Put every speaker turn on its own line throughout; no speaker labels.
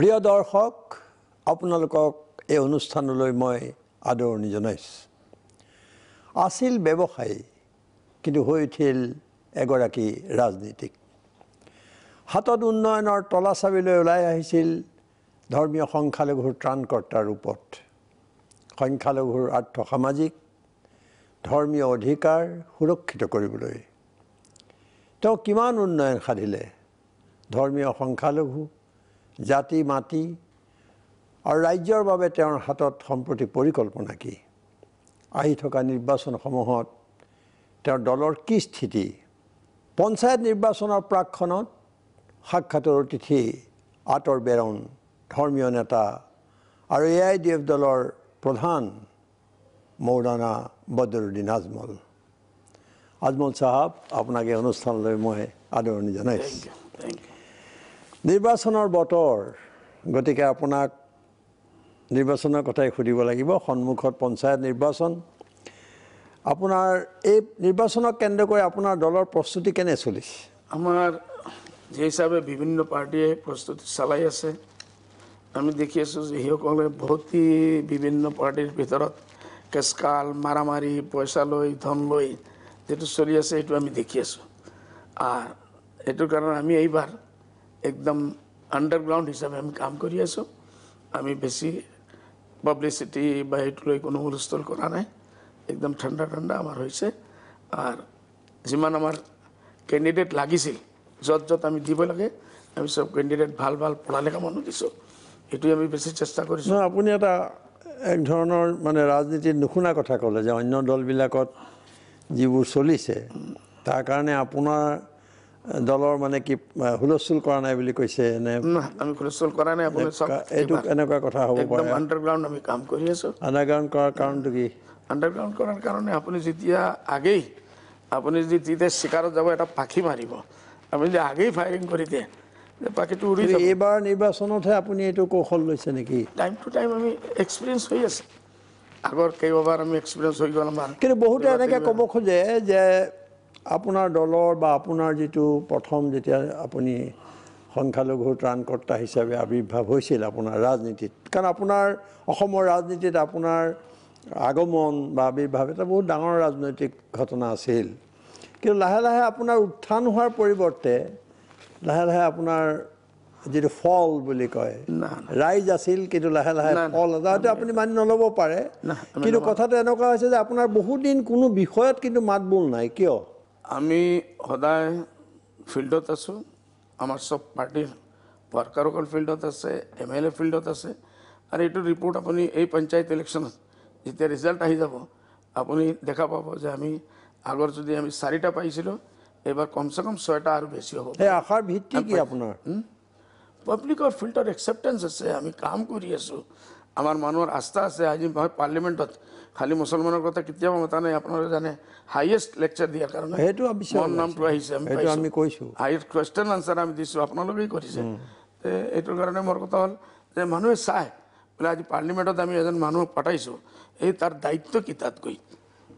প্ৰিয় দৰ্শক আপোনালোকক এই অনুষ্ঠানলৈ মই আদৰণি জনাইছোঁ আছিল ব্যৱসায়ী কিন্তু হৈ উঠিল এগৰাকী ৰাজনীতিক হাতত উন্নয়নৰ তলাচাবিলৈ ওলাই আহিছিল ধৰ্মীয় সংখ্যালঘুৰ ত্ৰাণকৰ্তাৰ ৰূপত সংখ্যালঘুৰ আৰ্থ সামাজিক ধৰ্মীয় অধিকাৰ সুৰক্ষিত কৰিবলৈ তেওঁ কিমান উন্নয়ন সাধিলে ধৰ্মীয় সংখ্যালঘু জাতি মাটি আৰু ৰাজ্যৰ বাবে তেওঁৰ হাতত সম্প্ৰতি পৰিকল্পনা কি আহি থকা নিৰ্বাচনসমূহত তেওঁৰ দলৰ কি স্থিতি পঞ্চায়ত নিৰ্বাচনৰ প্ৰাকখনত সাক্ষাতৰ অতিথি আঁতৰ বেৰণ ধৰ্মীয় নেতা আৰু এ আই ডি এফ দলৰ প্ৰধান মৌলানা বদৰুদ্দিন আজমল আজমল চাহাব আপোনাক এই অনুষ্ঠানলৈ মই আদৰণি জনাইছোঁ নিৰ্বাচনৰ বতৰ গতিকে আপোনাক নিৰ্বাচনৰ কথাই সুধিব লাগিব সন্মুখত পঞ্চায়ত নিৰ্বাচন আপোনাৰ এই নিৰ্বাচনক কেন্দ্ৰ কৰি আপোনাৰ দলৰ প্ৰস্তুতি কেনে চলিছে
আমাৰ যি হিচাপে বিভিন্ন পাৰ্টীয়ে প্ৰস্তুতি চলাই আছে আমি দেখি আছোঁ যে সেইসকলে বহুতেই বিভিন্ন পাৰ্টীৰ ভিতৰত কেচকাল মাৰামাৰি পইচা লৈ ধন লৈ যিটো চলি আছে সেইটো আমি দেখি আছোঁ আৰু সেইটো কাৰণে আমি এইবাৰ একদম আণ্ডাৰগ্ৰাউণ্ড হিচাপে আমি কাম কৰি আছোঁ আমি বেছি পাব্লিচিটি বা সেইটো লৈ কোনো হুলস্থুল কৰা নাই একদম ঠাণ্ডা ঠাণ্ডা আমাৰ হৈছে আৰু যিমান আমাৰ কেণ্ডিডেট লাগিছিল য'ত য'ত আমি দিব লাগে আমি চব কেণ্ডিডেট ভাল ভাল পঢ়ালে মানুহ দিছোঁ সেইটোৱে আমি বেছি চেষ্টা কৰিছোঁ
আপুনি এটা এক ধৰণৰ মানে ৰাজনীতিৰ নুশুনা কথা ক'লে যে অন্য দলবিলাকত যিবোৰ চলিছে তাৰ কাৰণে আপোনাৰ দলৰ মানে কি হুলস্থুল কৰা নাই বুলি কৈছে নে
আমি হুলস্থুল কৰা নাই আপুনি চাওক এইটো এনেকুৱা কথা হ'ব পাৰে একদম আণ্ডাৰগ্ৰাউণ্ড আমি কাম কৰি আছো আণ্ডাৰগ্ৰাউণ্ড কৰাৰ কাৰণটো কি আণ্ডাৰগ্ৰাউণ্ড কৰাৰ কাৰণে আপুনি যেতিয়া আগেই আপুনি যদি যেতিয়া চিকাৰত যাব এটা পাখি মাৰিব আপুনি যদি আগেই ফায়াৰিং কৰি দিয়ে পাখিটো উৰি
এইবাৰ নিৰ্বাচনতহে আপুনি
এইটো কৌশল লৈছে নেকি টাইম টু টাইম আমি এক্সপিৰিয়েঞ্চ হৈ আছে আগৰ কেইবাবাৰ আমি এক্সপিৰিয়েঞ্চ হৈ গ'ল আমাৰ কিন্তু বহুতে এনেকৈ ক'ব
খোজে যে
আপোনাৰ দলৰ
বা আপোনাৰ যিটো প্ৰথম যেতিয়া আপুনি সংখ্যালঘু ত্ৰাণকৰ্তা হিচাপে আৱিৰ্ভাৱ হৈছিল আপোনাৰ ৰাজনীতিত কাৰণ আপোনাৰ অসমৰ ৰাজনীতিত আপোনাৰ আগমন বা আৱিৰ্ভাৱ এটা বহুত ডাঙৰ ৰাজনৈতিক ঘটনা আছিল কিন্তু লাহে লাহে আপোনাৰ উত্থান হোৱাৰ পৰিৱৰ্তে লাহে লাহে আপোনাৰ যিটো ফল বুলি কয় ৰাইজ আছিল কিন্তু লাহে লাহে ফল হয়তো আপুনি মানি নল'ব পাৰে কিন্তু কথাটো এনেকুৱা হৈছে যে আপোনাৰ বহুদিন কোনো বিষয়ত কিন্তু মাত বোল নাই কিয়
আমি সদায় ফিল্ডত আছোঁ আমাৰ চব পাৰ্টিৰ ৱৰ্কাৰসকল ফিল্ডত আছে এম এল এ ফিল্ডত আছে আৰু এইটো ৰিপৰ্ট আপুনি এই পঞ্চায়ত ইলেকশ্যনত যেতিয়া ৰিজাল্ট আহি যাব আপুনি দেখা পাব যে আমি আগৰ যদি আমি চাৰিটা পাইছিলোঁ এইবাৰ কমচে কম ছয়টা আৰু বেছি হ'ব আশাৰ ভিত্তি কি আপোনাৰ পাব্লিকৰ ফিল্ডত একচেপ্টেঞ্চ আছে আমি কাম কৰি আছোঁ আমাৰ মানুহৰ আস্থা আছে আজি মই পাৰ্লিয়ামেণ্টত খালি মুছলমানৰ কথা কেতিয়াবা মতা নাই আপোনালোকে জানে হাইয়েষ্ট লেকচাৰ দিয়াৰ কাৰণে সেইটো মোৰ নামটো আহিছে হাইয়েষ্ট কুৱেশ্যন আনচাৰ আমি দিছোঁ আপোনালোকেই কৰিছে তে এইটোৰ কাৰণে মোৰ কথা হ'ল যে মানুহে চায় বোলে আজি পাৰ্লিমেণ্টত আমি এজন মানুহ পঠাইছোঁ এই তাৰ দায়িত্ব কি তাতকৈ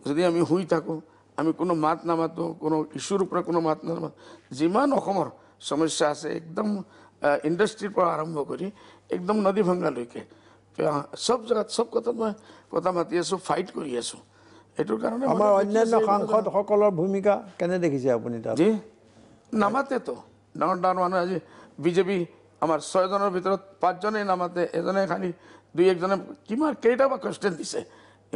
যদি আমি শুই থাকোঁ আমি কোনো মাত নামাতোঁ কোনো ইছ্যুৰ পৰা কোনো মাত নামাতো যিমান অসমৰ সমস্যা আছে একদম ইণ্ডাষ্ট্ৰীৰ পৰা আৰম্ভ কৰি একদম নদী ভাঙালৈকে চব জেগাত চব কথাত মই কথা মাতি আছো ফাইট কৰি আছো সেইটোৰ কাৰণে আমাৰ অন্যান্য সাংসদসকলৰ ভূমিকা কেনে দেখিছে আপুনি তাত জি নামাতেতো ডাঙৰ ডাঙৰ মানুহ আজি বিজেপি আমাৰ ছয়জনৰ ভিতৰত পাঁচজনেই নামাতে এজনে খালি দুই একজনে কিমান কেইটামান কুৱেশ্যন দিছে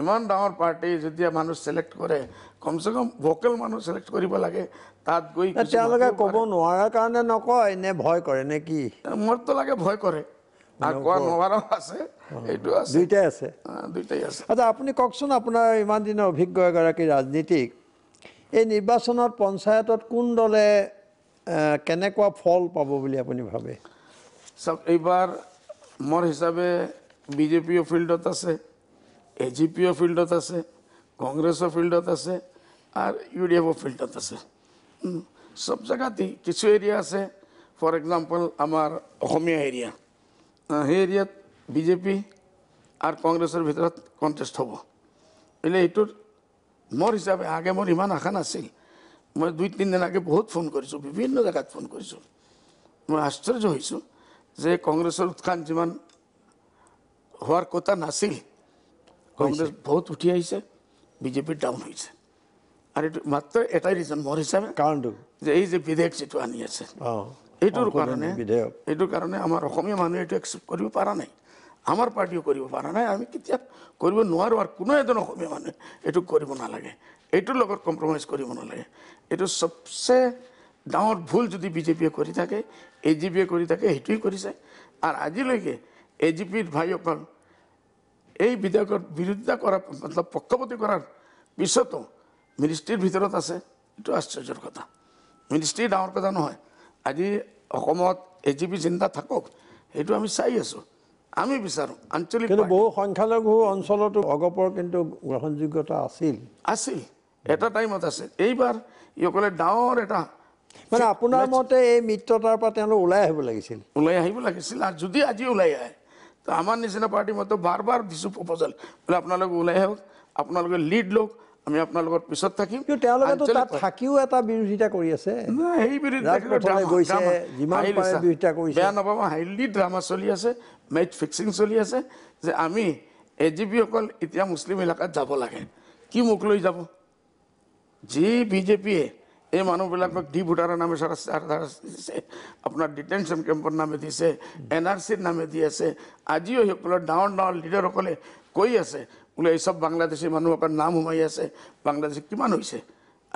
ইমান ডাঙৰ পাৰ্টি যেতিয়া মানুহ চিলেক্ট কৰে কমচে কম ভোকেল মানুহ চিলেক্ট কৰিব লাগে তাত গৈ তেওঁলোকে
ক'ব নোৱাৰাৰ কাৰণে নকয় নে ভয় কৰে নে কি মোৰতো লাগে ভয় কৰে
মানে
দুইটাই আছে আচ্ছা আপুনি কওকচোন আপোনাৰ ইমান দিনৰ অভিজ্ঞ এগৰাকী ৰাজনীতিক এই নিৰ্বাচনত পঞ্চায়তত কোন
দলে কেনেকুৱা ফল পাব বুলি আপুনি ভাবে চাওক এইবাৰ মোৰ হিচাপে বিজেপিও ফিল্ডত আছে এ জি পিও ফিল্ডত আছে কংগ্ৰেছৰ ফিল্ডত আছে আৰু ইউ ডি এফৰ ফিল্ডত আছে চব জেগাতেই কিছু এৰিয়া আছে ফৰ এক্সাম্পল আমাৰ অসমীয়া এৰিয়া সেই এৰিয়াত বি জে পি আৰু কংগ্ৰেছৰ ভিতৰত কণ্টেষ্ট হ'ব এনে এইটোত মোৰ হিচাপে আগে মোৰ ইমান আশা নাছিল মই দুই তিনিদিন আগে বহুত ফোন কৰিছোঁ বিভিন্ন জেগাত ফোন কৰিছোঁ মই আশ্চৰ্য হৈছোঁ যে কংগ্ৰেছৰ উৎসাহ যিমান হোৱাৰ কথা নাছিল কংগ্ৰেছ বহুত উঠি আহিছে বিজেপি ডাউন হৈছে আৰু এইটো মাত্ৰ এটাই ৰিজন মোৰ হিচাপে কাৰণটো যে এই যে বিধেয়ক যিটো আনি আছে এইটোৰ কাৰণে এইটোৰ কাৰণে আমাৰ অসমীয়া মানুহে এইটো একচেপ্ট কৰিব পৰা নাই আমাৰ পাৰ্টিও কৰিব পৰা নাই আমি কেতিয়া কৰিব নোৱাৰোঁ আৰু কোনো এজন অসমীয়া মানুহে এইটো কৰিব নালাগে এইটোৰ লগত কম্প্ৰমাইজ কৰিব নালাগে এইটো চবচে ডাঙৰ ভুল যদি বিজেপিয়ে কৰি থাকে এ জি পিয়ে কৰি থাকে সেইটোৱেই কৰিছে আৰু আজিলৈকে এ জি পিৰ ভাইসকল এই বিধেয়কৰ বিৰোধিতা কৰা মতলব পক্ষপাতি কৰাৰ পিছতো মিনিষ্ট্ৰীৰ ভিতৰত আছে এইটো আশ্চৰ্যৰ কথা মিনিষ্ট্ৰী ডাঙৰ কথা নহয় আজি অসমত এ জি পি চিন্তা থাকক সেইটো আমি চাই আছোঁ আমি বিচাৰোঁ আঞ্চলিক
বহু সংখ্যালঘু অঞ্চলতো অগপৰ কিন্তু গ্ৰহণযোগ্যতা আছিল
আছিল এটা টাইমত আছিল এইবাৰ ই অকলে ডাঙৰ এটা মানে আপোনাৰ
মতে এই মিত্ৰতাৰ পৰা তেওঁলোক ওলাই আহিব লাগিছিল
ওলাই আহিব লাগিছিল আৰু যদি আজি ওলাই আহে তো আমাৰ নিচিনা পাৰ্টি মতে বাৰ বাৰ দিছোঁ প্ৰপজেল বোলে আপোনালোকে ওলাই আহক আপোনালোকে লিড লওক আমি আপনার লগত পিছত থাকি কিন্তু তেওলোকে চলি আছে ম্যাচ ফিক্সিং চলি আছে যে আমি এজিপি অকল ইতিয়া মুসলিম এলাকাত যাব লাগে কি মোক লৈ যাব যে বিজেপি এই মানুহবিলাকক ডি ভোটাৰৰ নামে দিছে আপনাৰ ডিটেনশন ক্যাম্পৰ নামে দিছে এন আৰ সিৰ নামে দি আছে আজিও সকল ডাঙৰ ডাঙৰ লিডাৰসকলে কৈ আছে বোলে এই চব বাংলাদেশী মানুহ আপোনাৰ নাম সোমাই আছে বাংলাদেশী কিমান হৈছে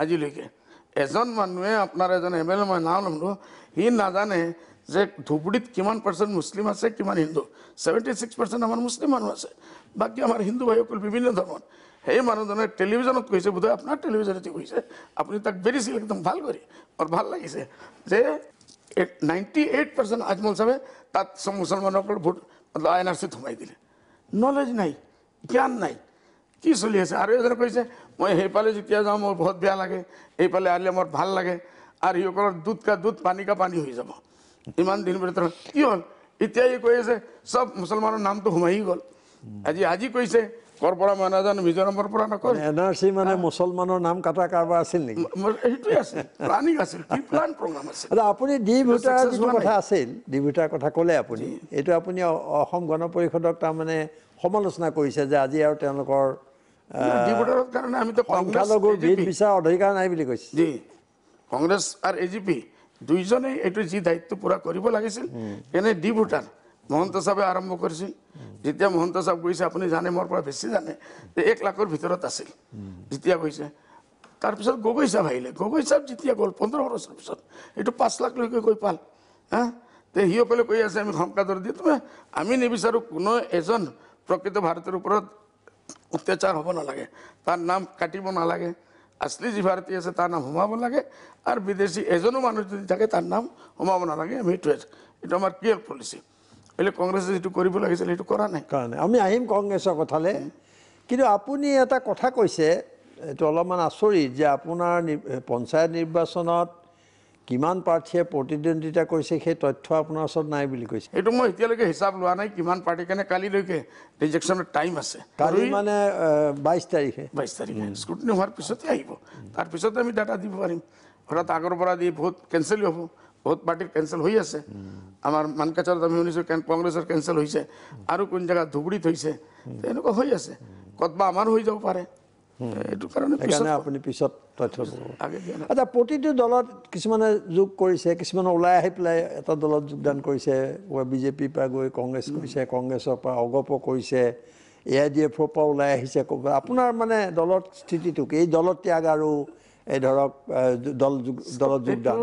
আজিলৈকে এজন মানুহে আপোনাৰ এজন এম এল এ মই নাম ল'লোঁ সি নাজানে যে ধুবুৰীত কিমান পাৰ্চেণ্ট মুছলিম আছে কিমান হিন্দু ছেভেণ্টি ছিক্স পাৰ্চেণ্ট আমাৰ মুছলিম মানুহ আছে বাকী আমাৰ হিন্দু ভাইসকল বিভিন্ন ধৰণৰ সেই মানুহজনে টেলিভিশ্যনত কৈছে বোধহয় আপোনাৰ টেলিভিশ্যনতে কৈছে আপুনি তাক বেৰিছিল একদম ভাল কৰি আৰু ভাল লাগিছে যে নাইণ্টি এইট পাৰ্চেণ্ট আজমল চাহে তাত চব মুছলমানসকলৰ ভোট মতলব আই এন আৰ চিত সোমাই দিলে নলেজ নাই জ্ঞান নাই কি চলি আছে আৰু এজনে কৈছে মই সেইফালে যেতিয়া যাওঁ মোৰ বহুত বেয়া লাগে সেইফালে আহিলে মোৰ ভাল লাগে আৰু সিসকলৰ দুধ কা দুধ পানী কা পানী হৈ যাব ইমান দিন বুলি কি হ'ল এতিয়া ই কৈ আছে চব মুছলমানৰ নামটো সোমাই গ'ল আজি আজি কৈছে ক'ৰ পৰা মই নাজানো মিজোৰামৰ পৰা নকয়
এন আৰ চি মানে মুছলমানৰ নাম কাটা কাৰোবাৰ আছিল নেকি
সেইটোৱে আছে প্লানিং আছিল কি প্লান প্ৰগ্ৰাম
আছিল আপুনি ডি ভোটাৰ যিটো কথা আছিল ডি ভোটাৰ কথা ক'লে আপুনি এইটো আপুনি অসম গণ পৰিষদক তাৰমানে সমালোচনা কৰিছে যে আজি আৰু তেওঁলোকৰ
মহন্ত চাহে আৰম্ভ কৰিছিল যেতিয়া মহন্ত চাহ গৈছে আপুনি জানে মোৰ পৰা বেছি জানে যে এক লাখৰ ভিতৰত আছিল যেতিয়া গৈছে তাৰপিছত গগৈ চাহ আহিলে গগৈ চাহ যেতিয়া গ'ল পোন্ধৰ বছৰ পিছত এইটো পাঁচ লাখলৈকে গৈ পাল হা তে সিসকলে কৈ আছে আমি সংকাদৰ দি তুমি আমি নিবিচাৰোঁ কোনো এজন প্রকৃত ভারতের ওপৰত অত্যাচাৰ হ'ব নালাগে তাৰ নাম কাটিব নালাগে আসলি যি ভাৰতীয় আছে তাৰ নাম সোমাব লাগে আৰু বিদেশী এজনো মানুহ যদি থাকে তাৰ নাম সোমাব নালাগে আমি সেইটোৱে এইটো আমাৰ ক্লিয়াৰ পলিচি એટલે কংগ্ৰেছে যিটো কৰিব লাগিছিল সেইটো কৰা নাই কৰা আমি আহিম কংগ্ৰেছৰ কথালৈ কিন্তু আপুনি
এটা কথা কৈছে এইটো অলপমান আচৰিত যে আপোনাৰ পঞ্চায়ত নিৰ্বাচনত কিমান প্ৰাৰ্থীয়ে প্ৰতিদ্বন্দ্বিতা কৰিছে সেই তথ্য আপোনাৰ ওচৰত নাই বুলি কৈছে
সেইটো মই এতিয়ালৈকে হিচাপ লোৱা নাই কিমান প্ৰাৰ্থী কাৰণে কালিলৈকে ৰিজেকশ্যনৰ টাইম আছে কালি মানে বাইছ তাৰিখে বাইছ তাৰিখে স্কুটনি হোৱাৰ পিছতে আহিব তাৰপিছতে আমি ডাটা দিব পাৰিম হঠাৎ আগৰ পৰা দি বহুত কেঞ্চেল হ'ব বহুত পাৰ্টীৰ কেঞ্চেল হৈ আছে আমাৰ মানকাচৰত আমি শুনিছোঁ কংগ্ৰেছৰ কেঞ্চেল হৈছে আৰু কোন জেগাত ধুবুৰীত হৈছে এনেকুৱা হৈ আছে ক'ত বা আমাৰো হৈ যাব পাৰে
এইটো কাৰণে সেইকাৰণে আপুনি পিছত তথ্য
আচ্ছা প্ৰতিটো দলত
কিছুমানে যোগ কৰিছে কিছুমানে ওলাই আহি পেলাই এটা দলত যোগদান কৰিছে বিজেপিৰ পৰা গৈ কংগ্ৰেছ কৰিছে কংগ্ৰেছৰ পৰা অগপ কৰিছে এ আই ডি এফৰ পৰা ওলাই আহিছে ক'ৰবাত আপোনাৰ মানে দলত স্থিতিটো কি এই দলত ত্যাগ আৰু এই ধৰক দল দলত
যোগদান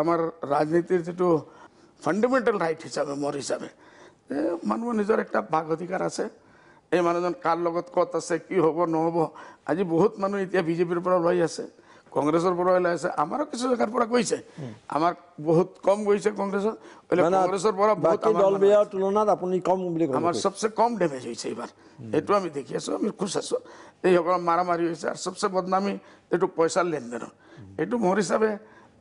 আমাৰ ৰাজনীতিৰ যিটো ফাণ্ডামেণ্টেল ৰাইট হিচাপে মোৰ হিচাপে মানুহৰ নিজৰ এটা ভাগ অধিকাৰ আছে এই মানুহজন কাৰ লগত ক'ত আছে কি হ'ব নহ'ব আজি বহুত মানুহ এতিয়া বিজেপিৰ পৰা ওলাই আছে কংগ্ৰেছৰ পৰা ওলাই আছে আমাৰো কিছু জেগাৰ পৰা গৈছে আমাৰ বহুত কম গৈছে কংগ্ৰেছৰ পৰা আমাৰ চবচে কম ডেমেজ হৈছে এইবাৰ সেইটো আমি দেখি আছো আমি খোজ আছো এইসকল মাৰা মাৰি হৈছে আৰু চবচে বদনামী এইটো পইচাৰ লেনদেনৰ এইটো মোৰ হিচাপে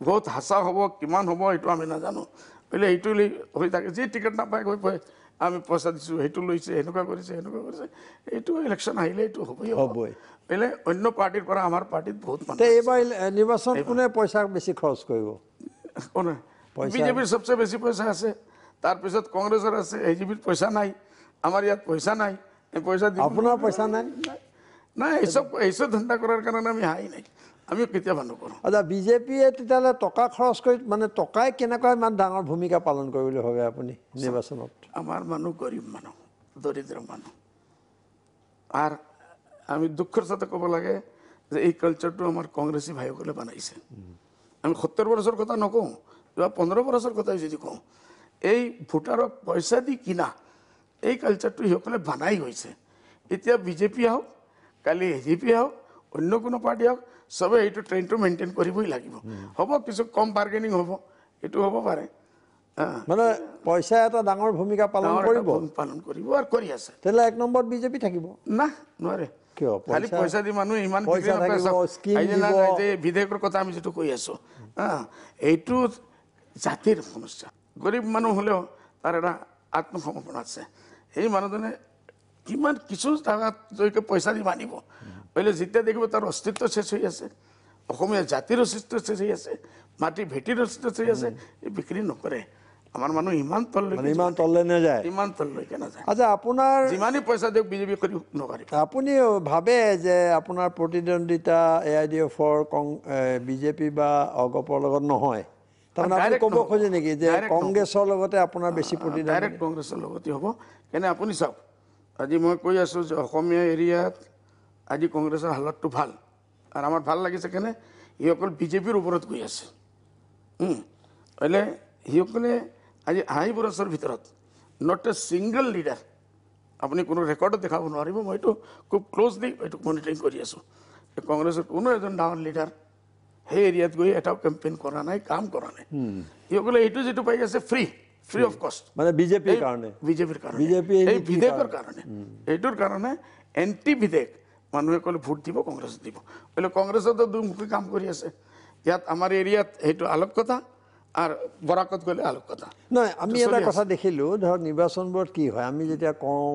বহুত হাঁচা হ'ব কিমান হ'ব এইটো আমি নাজানো বোলে এইটো হৈ থাকে যি টিকেট নাপায় গৈ পায় আমি পইচা দিছোঁ সেইটো লৈছে সেনেকুৱা কৰিছে সেনেকুৱা কৰিছে এইটো ইলেকশ্যন আহিলে এইটো হ'বই হ'বই বেলেগ অন্য পাৰ্টিৰ পৰা আমাৰ পাৰ্টিত বহুত এইবাৰ
নিৰ্বাচন কোনে পইচা বেছি খৰচ কৰিব কোনে
বিজেপিৰ চবচে বেছি পইচা আছে তাৰপিছত কংগ্ৰেছৰ আছে এ জি পিৰ পইচা নাই আমাৰ ইয়াত পইচা নাই পইচা দিম আপোনাৰ পইচা নাই নাই এই চব এই চব ধান্দা কৰাৰ কাৰণে আমি হাই নাই আমি কেতিয়াবা নকৰোঁ আচ্ছা
বিজেপিয়ে তেতিয়াহ'লে টকা খৰচ কৰি মানে টকাই কেনেকুৱা ইমান ডাঙৰ ভূমিকা পালন কৰিবলৈ ভাবে আপুনি
নিৰ্বাচনত আমার মানুষ গরিব মানুষ দরিদ্র মানুষ আর আমি দুঃখের সাথে ক'ব লাগে যে এই কালচারটো আমার কংগ্রেসী ভাইসকলে বানাইছে আমি সত্তৰ বছৰ কথা নকওঁ বা পোন্ধৰ বছৰ কথা যদি কওঁ এই ভোটাৰক পইচা দি কিনা এই কালচাৰটো সিসকলে বানাই গৈছে এতিয়া বিজেপি আহক কালি এ জি পি আহক অন্য কোনো পাৰ্টি আহক চবে এইটো ট্ৰেইনটো মেইনটেইন কৰিবই লাগিব হ'ব কিছু কম বাৰ্গেনিং হ'ব এইটো হ'ব পাৰে মানে পয়সা এটা ডাঙৰ ভূমিকা পালন কৰিব পালন কৰিব আৰু কৰি আছে তেতিয়া এক নম্বৰত বিজেপি থাকিব না নোৱাৰে সেই মানুহজনে কিমান কিছু জাগাত পইচা দি মানিব যেতিয়া দেখিব তাৰ অস্তিত্ব শেষ হৈ আছে অসমীয়া জাতিৰ অস্তিত্ব শেষ ভেটিৰ অস্তিত্ব বিক্ৰী নকৰে আমাৰ মানুহ ইমান তললৈ ইমান
তললৈ নাযায়
ইমান তললৈকে নাযায়
আচ্ছা আপোনাৰ যিমানেই
পইচা দিয়ক বিজেপি কৰি নকৰিব আপুনি
ভাবে যে আপোনাৰ প্ৰতিদ্বন্দ্বিতা এ আই ডি এফৰ কং বিজেপি বা
অগপৰ লগত নহয় তাৰমানে আপুনি ক'ব খোজে নেকি যে কংগ্ৰেছৰ লগতে আপোনাৰ বেছি প্ৰতিদ্বন্দ্বিতা ডাইৰেক্ট কংগ্ৰেছৰ লগতে হ'ব কেনে আপুনি চাওক আজি মই কৈ আছো যে অসমীয়া এৰিয়াত আজি কংগ্ৰেছৰ হালতটো ভাল আৰু আমাৰ ভাল লাগিছে কেনে সি অকল বিজেপিৰ ওপৰত গৈ আছে হ'লে সিসকলে আজি হাঁহিবোৰ আছে ভিতৰত নট এ ছিংগল লিডাৰ আপুনি কোনো ৰেকৰ্ডত দেখাব নোৱাৰিব মই এইটো খুব ক্লজলি এইটো মনিটৰিং কৰি আছোঁ কংগ্ৰেছৰ কোনো এজন ডাঙৰ লিডাৰ সেই এৰিয়াত গৈ এটাও কেম্পেইন কৰা নাই কাম কৰা নাই সেইসকলে এইটো যিটো পাই আছে ফ্ৰী ফ্ৰী অফ কষ্ট মানে বিজেপিৰ কাৰণে বিজেপিৰ কাৰণে এই বিধেয়কৰ কাৰণে এইটোৰ কাৰণে এণ্টি বিধেয়ক মানুহে ক'লে ভোট দিব কংগ্ৰেছত দিব কংগ্ৰেছতো দুমুখী কাম কৰি আছে ইয়াত আমাৰ এৰিয়াত সেইটো আলোক কথা আৰু বৰাকত গ'লে আলোক কথা
নাই আমি এটা কথা দেখিলোঁ ধৰক নিৰ্বাচনবোৰত কি হয় আমি যেতিয়া কওঁ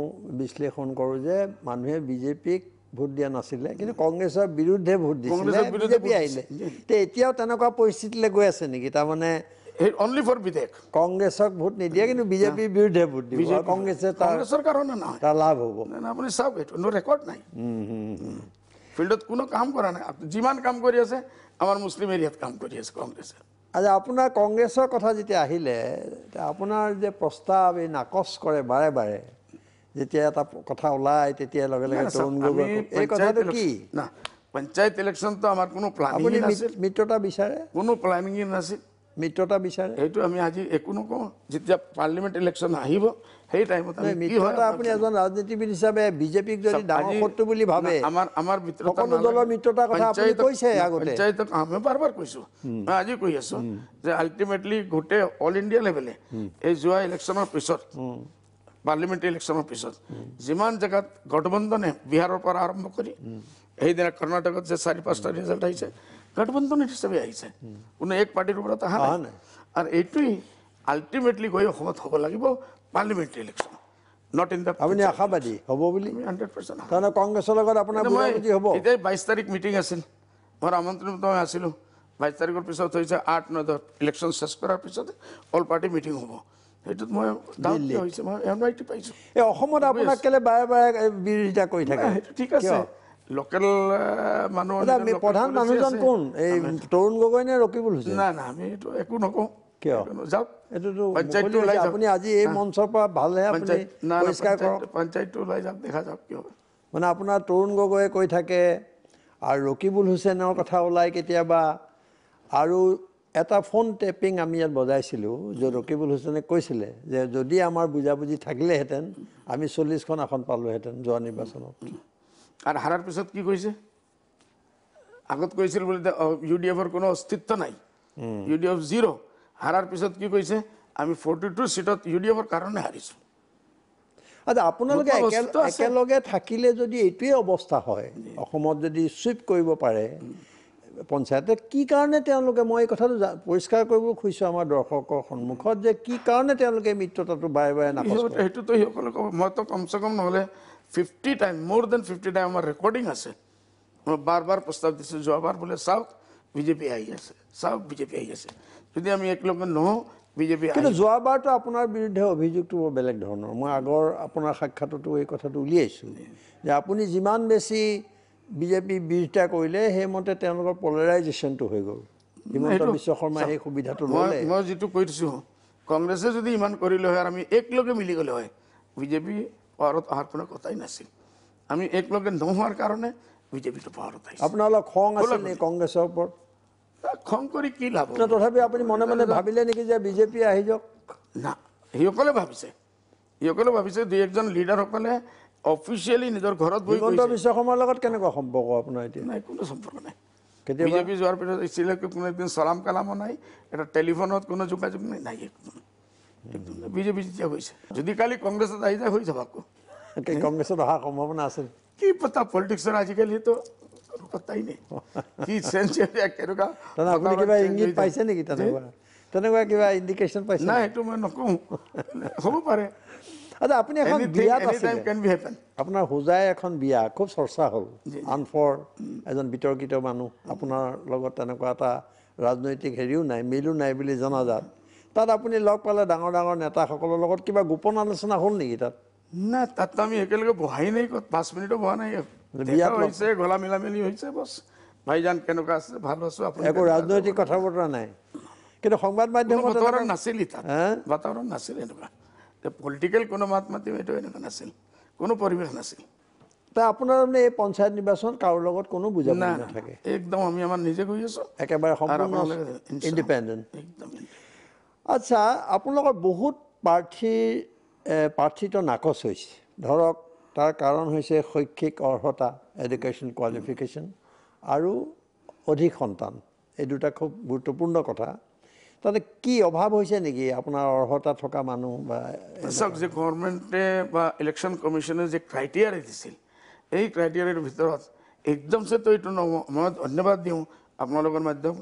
বিশ্লেষণ কৰোঁ যে মানুহে বিজেপিক ভোট দিয়া নাছিলে কিন্তু কংগ্ৰেছৰ বিৰুদ্ধে ভোট দিছিলে বিজেপি আহিলে এতিয়া এতিয়াও তেনেকুৱা পৰিস্থিতিলৈ গৈ আছে নেকি তাৰমানে কংগ্ৰেছক ভোট নিদিয়ে কিন্তু বিজেপিৰ
বিৰুদ্ধে ভোট দিব কংগ্ৰেছে কংগ্ৰেছৰ কাৰণে নহয় তাৰ লাভ হ'ব আপুনি চাওক এইটো ৰেকৰ্ড নাই ফিল্ডত কোনো কাম কৰা নাই যিমান কাম কৰি আছে আমাৰ মুছলিম এৰিয়াত কাম কৰি আছে কংগ্ৰেছে
আজি আপোনাৰ কংগ্ৰেছৰ কথা যেতিয়া আহিলে আপোনাৰ যে প্ৰস্তাৱ এই নাকচ কৰে বাৰে বাৰে যেতিয়া এটা কথা ওলায় তেতিয়া লগে লগে তৰুণ গগৈ কথাটো কি
পঞ্চায়ত ইলেকশ্যনটো আমাৰ কোনো প্লানিং নাছিল
মিত্ৰতা বিচাৰে
কোনো প্লানিঙেই নাছিল মিত্ৰতা বিচাৰে সেইটো আমি আজি একো নকওঁ যেতিয়া পাৰ্লিমেণ্ট ইলেকশ্যন আহিব সেই টাইমত আপুনি এজন ৰাজনীতিবিদ হিচাপে বিজেপিক যদি ডাঙৰ বুলি ভাবে আমাৰ আমাৰ মিত্ৰতা দলৰ মিত্ৰতাৰ কথা আপুনি কৈছে আগতে পঞ্চায়তক আমি বাৰ কৈছো মই আজি কৈ আছো যে আল্টিমেটলি গোটেই অল ইণ্ডিয়া লেভেলে এই যোৱা ইলেকশ্যনৰ পিছত পাৰ্লিমেণ্টৰী ইলেকশ্যনৰ পিছত যিমান জেগাত গঠবন্ধনে বিহাৰৰ পৰা আৰম্ভ কৰি সেইদিনা কৰ্ণাটকত যে চাৰি পাঁচটা ৰিজাল্ট আহিছে গঠবন্ধন হিচাপে আহিছে কোনো এক পাৰ্টীৰ ওপৰত আৰু এইটোৱেই আল্টিমেটলি গৈ অসমত হ'ব লাগিব parliamentary election not in the আশাবাদী হ'ব বুলি হাণ্ড্ৰেড পাৰ্চেণ্ট তাৰমানে কংগ্ৰেছৰ
লগত আপোনাৰ হ'ব এতিয়া
বাইছ তাৰিখ মিটিং আছিল মই আমন্ত্ৰণ মই আছিলোঁ বাইছ তাৰিখৰ পিছত হৈছে আঠ ন দহ ইলেকশ্যন শেষ কৰাৰ পিছতে অল পাৰ্টি মিটিং হ'ব সেইটোত মই অসমত আপোনাক কেলে
বাৰে বাৰে বিৰোধিতা কৰি থাকে নাই
নাই আমি একো নকওঁ
মানে আপোনাৰ তৰুণ গগৈয়ে কৈ থাকে আৰু ৰকিবুল হুছেইনৰ কথা ওলাই কেতিয়াবা আৰু এটা ফোন টেপিং আমি ইয়াত বজাইছিলোঁ য'ত ৰকিবুল হুছেইনে কৈছিলে যে যদি আমাৰ বুজাবুজি থাকিলেহেঁতেন আমি চল্লিছখন আসন পালোহেঁতেন যোৱা নিৰ্বাচনত
আৰু হাৰাৰ পিছত কি কৈছে আগত কৈছিল বুলি ইউ ডি এফৰ কোনো অস্তিত্ব নাই ইউ ডি এফ জিৰ' হাৰাৰ পিছত কি কৈছে আমি ফৰ্টি টু ছিটত ইউ ডি এফৰ কাৰণে হাৰিছোঁ আচ্ছা আপোনালোকে একেলগে
থাকিলে যদি এইটোৱে অৱস্থা হয় অসমত যদি ছুইপ কৰিব পাৰে পঞ্চায়তে কি কাৰণে তেওঁলোকে মই এই কথাটো পৰিষ্কাৰ কৰিব খুজিছোঁ আমাৰ দৰ্শকৰ সন্মুখত যে কি কাৰণে তেওঁলোকে মিত্ৰতাটো
বাৰে বাৰে নাপায় সেইটোতো সেইসকলে মইতো কমচে কম নহ'লে ফিফটি টাইম মোৰ দেন ফিফটি টাইম আমাৰ ৰেকৰ্ডিং আছে মই বাৰ বাৰ প্ৰস্তাৱ দিছোঁ যোৱাবাৰ বোলে চাওক বিজেপি আহি আছে চাওক বিজেপি আহি আছে যদি আমি একলগে নহওঁ বিজেপি কিন্তু
যোৱাবাৰটো আপোনাৰ বিৰুদ্ধে অভিযোগটো বৰ বেলেগ ধৰণৰ মই আগৰ আপোনাৰ সাক্ষাততো এই কথাটো উলিয়াইছোঁ যে আপুনি যিমান বেছি বিজেপি বিৰোধিতা কৰিলে সেইমতে তেওঁলোকৰ পলাৰাইজেশ্যনটো হৈ গ'ল হিমন্ত বিশ্ব শৰ্মাই সেই সুবিধাটো ল'লে
মই যিটো কৈ দিছোঁ কংগ্ৰেছে যদি ইমান কৰিলে হয় আৰু আমি একলগে মিলি গ'লে হয় বিজেপি পাৱাৰত অহাৰ কোনো কথাই নাছিল আমি একলগে নোহোৱাৰ কাৰণে বিজেপিটো পাৱাৰত আহিছে আপোনাৰ
অলপ খং আছিল কংগ্ৰেছৰ ওপৰত খং
কৰি কি লাভ তথাপি আপুনি মনে মনে ভাবিলে নেকি যে বিজেপি আহি যাওক না সেইসকলে ভাবিছে সেইসকলে ভাবিছে দুই একজন লিডাৰসকলে অফিচিয়েলি নিজৰ ঘৰত বহি বিশ্বকৰ্মাৰ লগত কেনেকুৱা সম্পৰ্ক আপোনাৰ এতিয়া নাই কোনো
সম্পৰ্ক নাই কেতিয়া বিজেপি
যোৱাৰ পিছত ষ্টিলেকে কোনো এদিন চলাম কালামো নাই এটা টেলিফোনত কোনো যোগাযোগ নাই নাই বিজেপি যেতিয়া হৈছে যদি কালি কংগ্ৰেছত আহি যায় হৈ যাব আকৌ কংগ্ৰেছত অহাৰ সম্ভাৱনা আছে কি পতা পলিটিক্সৰ আজিকালিতো আনফৰ এজন
বিতৰ্কিত মানুহ আপোনাৰ লগত তেনেকুৱা এটা ৰাজনৈতিক হেৰিও নাই মিলো নাই বুলি জনাজাত তাত আপুনি লগ পালে ডাঙৰ ডাঙৰ নেতাসকলৰ লগত
কিবা গোপন আলোচনা হ'ল নেকি তাত নাই তাততো আমি একেলগে বহাই নাই ক'ত পাঁচ মিনিটো বহা নাই ৰাজনৈতিক কথা বতৰা নাই কিন্তু সংবাদ মাধ্যম নাছিল বাতাৱৰণ নাছিল এনেকুৱা পলিটিকেল কোনো মাত মাতিম এইটো এনেকুৱা নাছিল কোনো পৰিৱেশ নাছিল আপোনাৰ মানে
এই পঞ্চায়ত নিৰ্বাচন কাৰো লগত কোনো বুজা নাথাকে একদম আমি আমাৰ নিজে কৰি আছোঁ একেবাৰে ইণ্ডিপেণ্ডেণ্ট একদম আচ্ছা আপোনালোকৰ বহুত প্ৰাৰ্থীৰ প্ৰাৰ্থিত নাকচ হৈছে ধৰক তাৰ কাৰণ হৈছে শৈক্ষিক অৰ্হতা এডুকেশ্যন কোৱালিফিকেশ্যন আৰু অধিক সন্তান এই দুটা খুব গুৰুত্বপূৰ্ণ কথা তাতে কি অভাৱ হৈছে নেকি আপোনাৰ অৰ্হতা থকা মানুহ বা
চাওক যে গভৰ্ণমেণ্টে বা ইলেকশ্যন কমিশ্যনে যে ক্ৰাইটেৰিয়া দিছিল এই ক্ৰাইটেৰিয়াৰ ভিতৰত একদম চেতো এইটো মই ধন্যবাদ দিওঁ আপোনালোকৰ মাধ্যম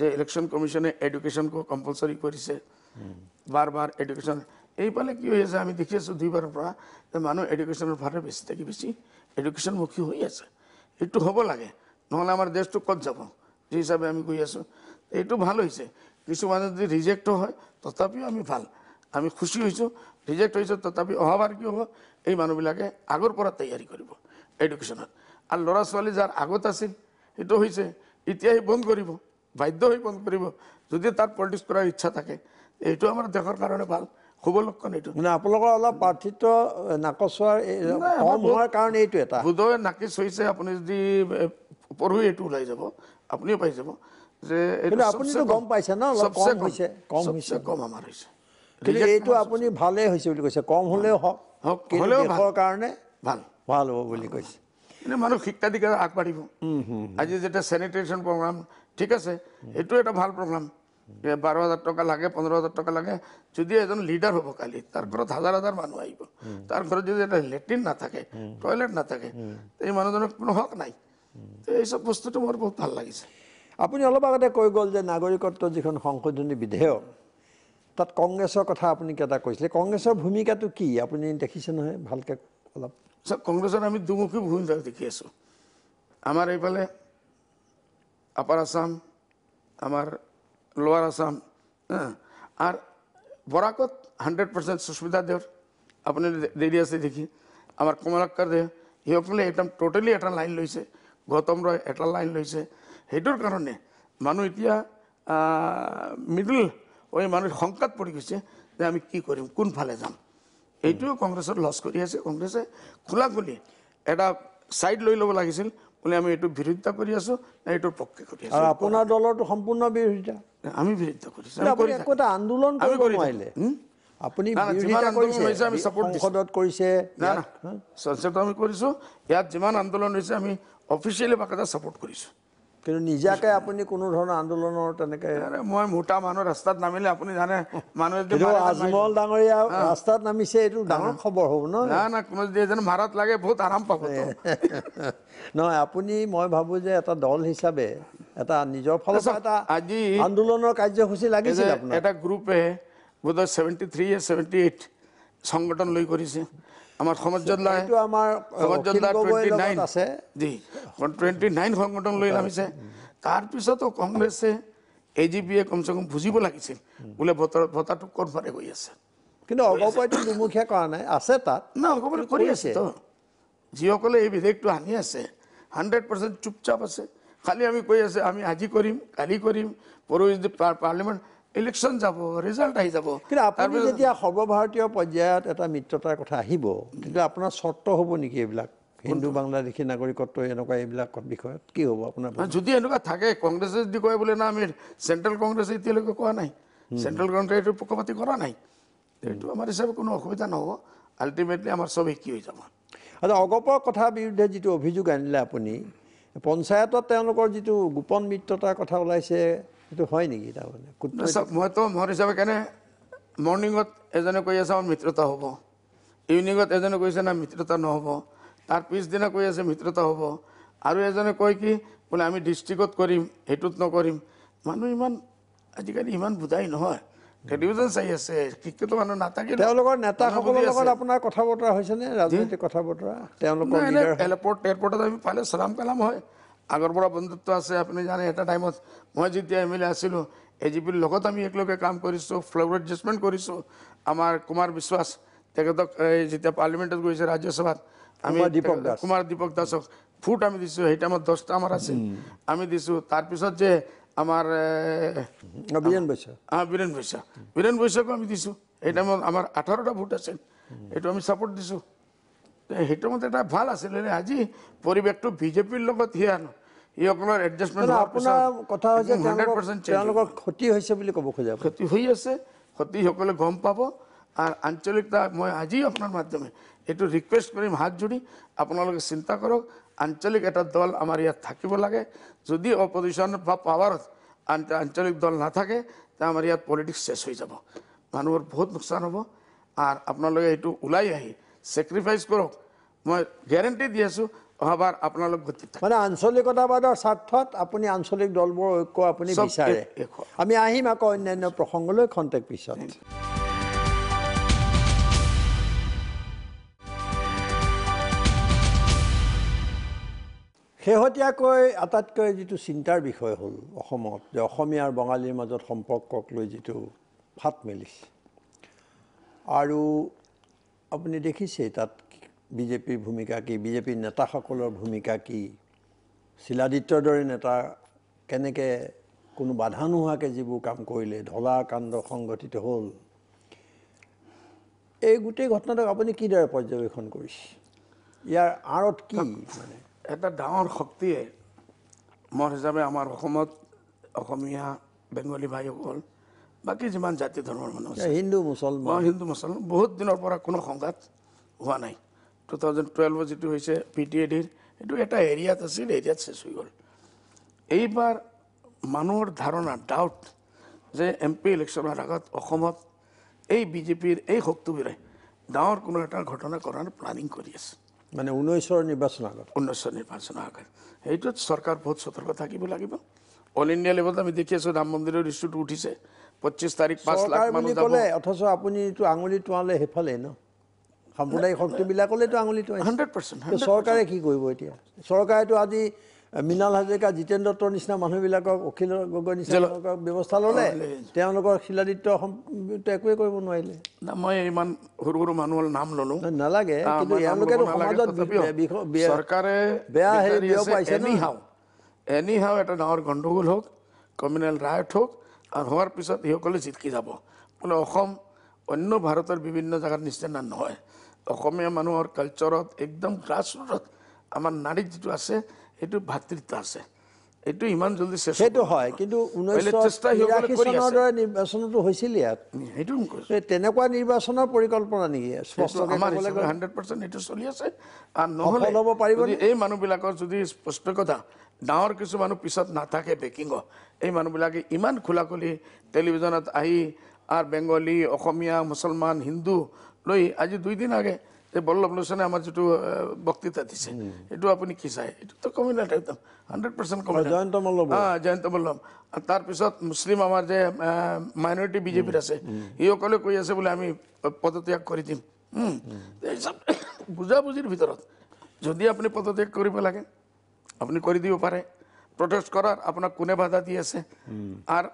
যে ইলেকশ্যন কমিশ্যনে এডুকেশ্যনক কম্পালচৰি কৰিছে বাৰ বাৰ এডুকেশ্যন এইফালে কি হৈ আছে আমি দেখি আছোঁ দুইবাৰৰ পৰা মানুহ এডুকেশ্যনৰ ভাৰত বেছি থাকি বেছি এডুকেশ্যনমুখী হৈ আছে এইটো হ'ব লাগে নহ'লে আমাৰ দেশটো ক'ত যাব যি হিচাপে আমি কৈ আছোঁ এইটো ভাল হৈছে কিছুমান যদি ৰিজেক্টো হয় তথাপিও আমি ভাল আমি খুচি হৈছোঁ ৰিজেক্ট হৈছোঁ তথাপি অহাবাৰ কি হ'ব এই মানুহবিলাকে আগৰ পৰা তৈয়াৰী কৰিব এডুকেশ্যনত আৰু ল'ৰা ছোৱালী যাৰ আগত আছিল সেইটো হৈছে এতিয়া সি বন্ধ কৰিব বাধ্য হৈ বন্ধ কৰিব যদি তাত পলিটিক্স কৰাৰ ইচ্ছা থাকে এইটো আমাৰ দেশৰ কাৰণে ভাল হ'ব লক্ষণ এইটো মানে আপোনালোকৰ অলপ প্ৰাৰ্থিত নাকচ হোৱাৰ কম হোৱাৰ কাৰণ এইটো এটা হৃদয় নাকচ হৈছে আপুনি যদি পঢ়ুৱে এইটো ওলাই যাব আপুনিও পাই যাব যে আপুনিতো গম পাইছে ন কম হৈছে কম হৈছে কম আমাৰ হৈছে কিন্তু এইটো আপুনি ভালেই
হৈছে বুলি কৈছে কম হ'লেও হওক হওক কিন্তু দেশৰ কাৰণে
ভাল ভাল হ'ব বুলি কৈছে কিন্তু মানুহ শিক্ষাধিকাৰ আগবাঢ়িব আজি যেতিয়া চেনিটেশ্যন প্ৰগ্ৰাম ঠিক আছে সেইটো এটা ভাল প্ৰগ্ৰাম বাৰ হাজাৰ টকা লাগে পোন্ধৰ হাজাৰ টকা লাগে যদি এজন লিডাৰ হ'ব কালি তাৰ ঘৰত হাজাৰ হাজাৰ মানুহ আহিব তাৰ ঘৰত যদি এটা লেট্ৰিন নাথাকে টয়লেট নাথাকে এই মানুহজনৰ কোনো হক নাই এইচব বস্তুটো মোৰ বহুত ভাল লাগিছে আপুনি অলপ আগতে কৈ গ'ল যে
নাগৰিকত্ব যিখন সংশোধনী বিধেয়ক তাত কংগ্ৰেছৰ কথা আপুনি কেইটা কৈছিলে কংগ্ৰেছৰ
ভূমিকাটো কি আপুনি দেখিছে নহয় ভালকৈ অলপ কংগ্ৰেছৰ আমি দুমুখী ভূমিকা দেখি আছোঁ আমাৰ এইফালে আপাৰ আছাম আমাৰ লোয়ার আসাম আর বরাকত হান্ড্রেড পার্সেন্ট সুস্মিতা দেওর আপনি দেরি আছে দেখি আমার কমলাকর দে সকলে একদম টোটালি একটা লাইন লৈছে গৌতম রয় একটা লাইন লৈছে সেইটার কারণে মানুষ এতিয়া মিডল ওই মানুষ শঙ্কাত পড়ি গেছে যে আমি কি করি কোনফালে যাম এইটাও কংগ্রেসের লস করে আছে কংগ্রেসে খোলা খুলি একটা সাইড লই লব লাগিছিল বলে আমি এই বিরোধিতা করে আসো না এইটার পক্ষে করে আসো আপনার দলের সম্পূর্ণ বিরোধিতা আমি বিৰোধিতা কৰিছোঁ আপুনি একো এটা আন্দোলন কৰি নোৱাৰিলে আপুনি যিমান আন্দোলন হৈছে আমি ছাপোৰ্ট সদত কৰিছে চৰ্চেত আমি কৰিছোঁ ইয়াত যিমান আন্দোলন হৈছে আমি অফিচিয়েলি বাকেটা ছাপোৰ্ট কৰিছোঁ কিন্তু নিজাকে আপুনি কোনো ধৰণৰ আন্দোলনৰ তেনেকৈ মই মোটা মানুহ ৰাস্তাত নামিলে আপুনি জানে মানুহে আজমল ডাঙৰীয়া ৰাস্তাত
নামিছে এইটো ডাঙৰ খবৰ হ'ব ন নাই
নাই কোনো যদি এজন ভাড়াত লাগে বহুত আৰাম পাব
নহয় আপুনি মই ভাবোঁ যে এটা দল হিচাপে এটা নিজৰ ফল এটা
আজি আন্দোলনৰ কাৰ্যসূচী লাগিছিল আপোনাৰ এটা গ্ৰুপে বোধহয় ছেভেণ্টি থ্ৰী য়া সংগঠন লৈ কৰিছে আমাৰ সমজ্জোল্লা এইটো
আমাৰ সমজ্জোল্লা টুৱেণ্টি নাইন আছে
জি টুৱেণ্টি নাইন সংগঠন লৈ নামিছে তাৰপিছতো কংগ্ৰেছে এ জি কম বুজিব লাগিছিল বোলে বতৰ বতাহটো ক'ত ফাৰে গৈ আছে কিন্তু অগপয়টো দুমুখীয়া কৰা নাই আছে তাত না অগপয় কৰি আছে যিসকলে এই বিধেয়কটো আনি আছে হাণ্ড্ৰেড পাৰ্চেণ্ট চুপচাপ আছে খালি আমি কৈ আছে আমি আজি কৰিম কালি কৰিম পৰহি পাৰ্লিমেণ্ট ইলেকশ্যন যাব ৰিজাল্ট আহি যাব কিন্তু আপুনি যেতিয়া
সৰ্বভাৰতীয় পৰ্যায়ত এটা মিত্ৰতাৰ কথা আহিব কিন্তু আপোনাৰ চৰ্ত হ'ব নেকি এইবিলাক হিন্দু বাংলাদেশী নাগৰিকত্ব
এনেকুৱা এইবিলাক বিষয়ত কি হ'ব আপোনাৰ যদি এনেকুৱা থাকে কংগ্ৰেছে যদি কয় বোলে না আমি চেণ্ট্ৰেল কংগ্ৰেছে এতিয়ালৈকে কোৱা নাই চেণ্ট্ৰেল কংগ্ৰেছ এইটো পক্ষপাতি কৰা নাই এইটো আমাৰ হিচাপে কোনো অসুবিধা নহ'ব আল্টিমেটলি আমাৰ চব একেই হৈ যাব আচ্ছা অগপৰ কথাৰ বিৰুদ্ধে যিটো অভিযোগ
আনিলে আপুনি পঞ্চায়তত তেওঁলোকৰ যিটো গোপন মিত্ৰতাৰ কথা ওলাইছে সেইটো হয়
নেকি তাৰমানে মইতো মোৰ হিচাপে কেনে মৰ্ণিঙত এজনে কৈ আছে আমাৰ মিত্ৰতা হ'ব ইভিনিঙত এজনে কৈছে না মিত্ৰতা নহ'ব তাৰ পিছদিনা কৈ আছে মিত্ৰতা হ'ব আৰু এজনে কয় কি বোলে আমি ডিষ্ট্ৰিক্টত কৰিম সেইটোত নকৰিম মানুহ ইমান আজিকালি ইমান বুজাই নহয় আগৰ পৰা বন্ধুত্ব আছে আপুনি জানে এটা টাইমত মই যেতিয়া এম এল এ আছিলো এ জি পিৰ লগত আমি একেলগে কাম কৰিছো ফ্লৰ এডজাষ্টমেণ্ট কৰিছো আমাৰ কুমাৰ বিশ্বাস তেখেতক যেতিয়া পাৰ্লিমেণ্টত গৈছে ৰাজ্যসভাত আমি কুমাৰ দীপক দাসক ফুট আমি দিছোঁ সেই টাইমত দহটা আমাৰ আছিল আমি দিছোঁ তাৰপিছত যে আমার বীরেন বৈশা হ্যাঁ বীরেন বৈশা বীরেন বৈশাকও আমি দিছোঁ এই টাইমত আমাৰ আঠাৰটা ভোট আছিল এইটো আমি ছাপৰ্ট দিছোঁ সেইটো মতে এটা ভাল আছিল আজি পৰিৱেশটো বিজেপিৰ লগত হিয়া ন ই অকণমান এডজাষ্টমেণ্ট মানে আপোনাৰ কথা হৈছে তেওঁলোকৰ ক্ষতি হৈছে বুলি ক'ব খোজা ক্ষতি হৈ আছে ক্ষতিসকলে গম পাব আৰু আঞ্চলিক মই আজি আপোনাৰ মাধ্যমে এইটো ৰিকুৱেষ্ট কৰিম হাত জুৰি আপোনালোকে চিন্তা কৰক আঞ্চলিক এটা দল আমাৰ ইয়াত থাকিব লাগে যদি অপজিশ্যন বা পাৱাৰ আঞ্চলিক দল নাথাকে তে আমাৰ ইয়াত পলিটিক্স শেষ হৈ যাব মানুহৰ বহুত লোকচান হ'ব আৰু আপোনালোকে এইটো ওলাই আহি চেক্ৰিফাইচ কৰক মই গেৰেণ্টি দি আছোঁ অহাবাৰ আপোনালোক
মানে আঞ্চলিকতাবাদৰ স্বাৰ্থত আপুনি আঞ্চলিক দলবোৰৰ ঐক্য আপুনি বিচাৰে আমি আহিম আকৌ অন্যান্য প্ৰসংগলৈ খন্তেক পিছত শেহতীয়াকৈ আটাইতকৈ যিটো চিন্তাৰ বিষয় হ'ল অসমত যে অসমীয়া আৰু বঙালীৰ মাজত সম্পৰ্কক লৈ যিটো ফাট মেলিছে আৰু আপুনি দেখিছেই তাত বিজেপিৰ ভূমিকা কি বিজেপিৰ নেতাসকলৰ ভূমিকা কি শিলাদিত্যৰ দৰে নেতা কেনেকৈ কোনো বাধা নোহোৱাকৈ যিবোৰ কাম কৰিলে ঢলা কাণ্ড সংঘটিত হ'ল এই গোটেই ঘটনাটোক আপুনি কিদৰে পৰ্যবেক্ষণ কৰিছে
ইয়াৰ আঁৰত কি মানে এটা ডাঙৰ শক্তিয়ে মোৰ হিচাপে আমাৰ অসমত অসমীয়া বেংগলী ভাইসকল বাকী যিমান জাতি ধৰ্মৰ মানুহ আছে হিন্দু মুছলমান মই হিন্দু মুছলমান বহুত দিনৰ পৰা কোনো সংঘাত হোৱা নাই টু থাউজেণ্ড টুৱেলভৰ যিটো হৈছে পি টি এ ডিৰ সেইটো এটা এৰিয়াত আছিল এৰিয়াত চেছ হৈ গ'ল এইবাৰ মানুহৰ ধাৰণা ডাউট যে এম পি ইলেকশ্যনৰ আগত অসমত এই বিজেপিৰ এই শক্তিবোৰে ডাঙৰ কোনো এটা ঘটনা কৰাৰ প্লানিং কৰি আছে মানে ঊনৈছৰ নিৰ্বাচনৰ আগত ঊনৈছৰ নিৰ্বাচনৰ আগত সেইটোত চৰকাৰ বহুত সতৰ্ক থাকিব লাগিব অল ইণ্ডিয়া লেভেলত আমি দেখি আছোঁ ৰাম মন্দিৰৰ ইছ্যুটো উঠিছে পঁচিছ তাৰিখ পাঁচ লাখ মানুহ ক'লে
অথচ আপুনিতো আঙুলি টোৱালে সেইফালেই ন সাম্প্ৰদায়িক শক্তিবিলাকলৈতো আঙুলি টোৱাই হাণ্ড্ৰেড পাৰ্চেণ্ট চৰকাৰে
কি কৰিব এতিয়া
চৰকাৰেতো আজি মৃণাল হাজৰিকা জিতেন দত্তৰ নিচিনা মানুহবিলাকক অখিল গগৈ নিচিনা ব্যৱস্থা ল'লে তেওঁলোকৰ শিলাদিত্য একোৱে কৰিব নোৱাৰিলে
মই ইমান সৰু সৰু মানুহৰ নাম ল'লো নালাগে এনি হাও এটা ডাঙৰ গণ্ডগোল হওক কমিউনেল ৰাইট হওক আৰু হোৱাৰ পিছত সেইসকলে জিতকি যাব বোলে অসম অন্য ভাৰতৰ বিভিন্ন জেগাৰ নিচিনা নহয় অসমীয়া মানুহৰ কালচাৰত একদম ক্লাছ আমাৰ নাৰীত যিটো আছে সেইটো ভাতৃত্ব আছে এইটো ইমান জলদি সেইটো হয় কিন্তু নিৰ্বাচনটো
হৈছিল ইয়াত সেইটো তেনেকুৱা নিৰ্বাচনৰ পৰিকল্পনা নেকি
হাণ্ড্ৰেড পাৰ্চেণ্ট সেইটো চলি আছে ল'ব পাৰিব এই মানুহবিলাকৰ যদি স্পষ্ট কথা ডাঙৰ কিছুমানো পিছত নাথাকে বেকিঙৰ এই মানুহবিলাকে ইমান খোলা খুলি টেলিভিশ্যনত আহি আৰু বেংগলী অসমীয়া মুছলমান হিন্দু লৈ আজি দুইদিন আগে যে বল্লভ লোচনে আমাৰ যিটো বক্তৃতা দিছে সেইটো আপুনি কি চায় এইটোতো কমিউনেল একদম hundred percent communal Jayanta Mallabh হা জয়ন্ত মল্লভ তাৰপিছত মুছলিম আমাৰ যে মাইনৰিটি বিজেপিৰ আছে সি সেইসকলে কৈ আছে বোলে আমি পদত্যাগ কৰি দিম এইচব বুজাবুজিৰ ভিতৰত যদি আপুনি পদত্যাগ কৰিব লাগে আপুনি কৰি দিব পাৰে প্ৰটেষ্ট কৰাৰ আপোনাক কোনে বাধা দি আছে আৰু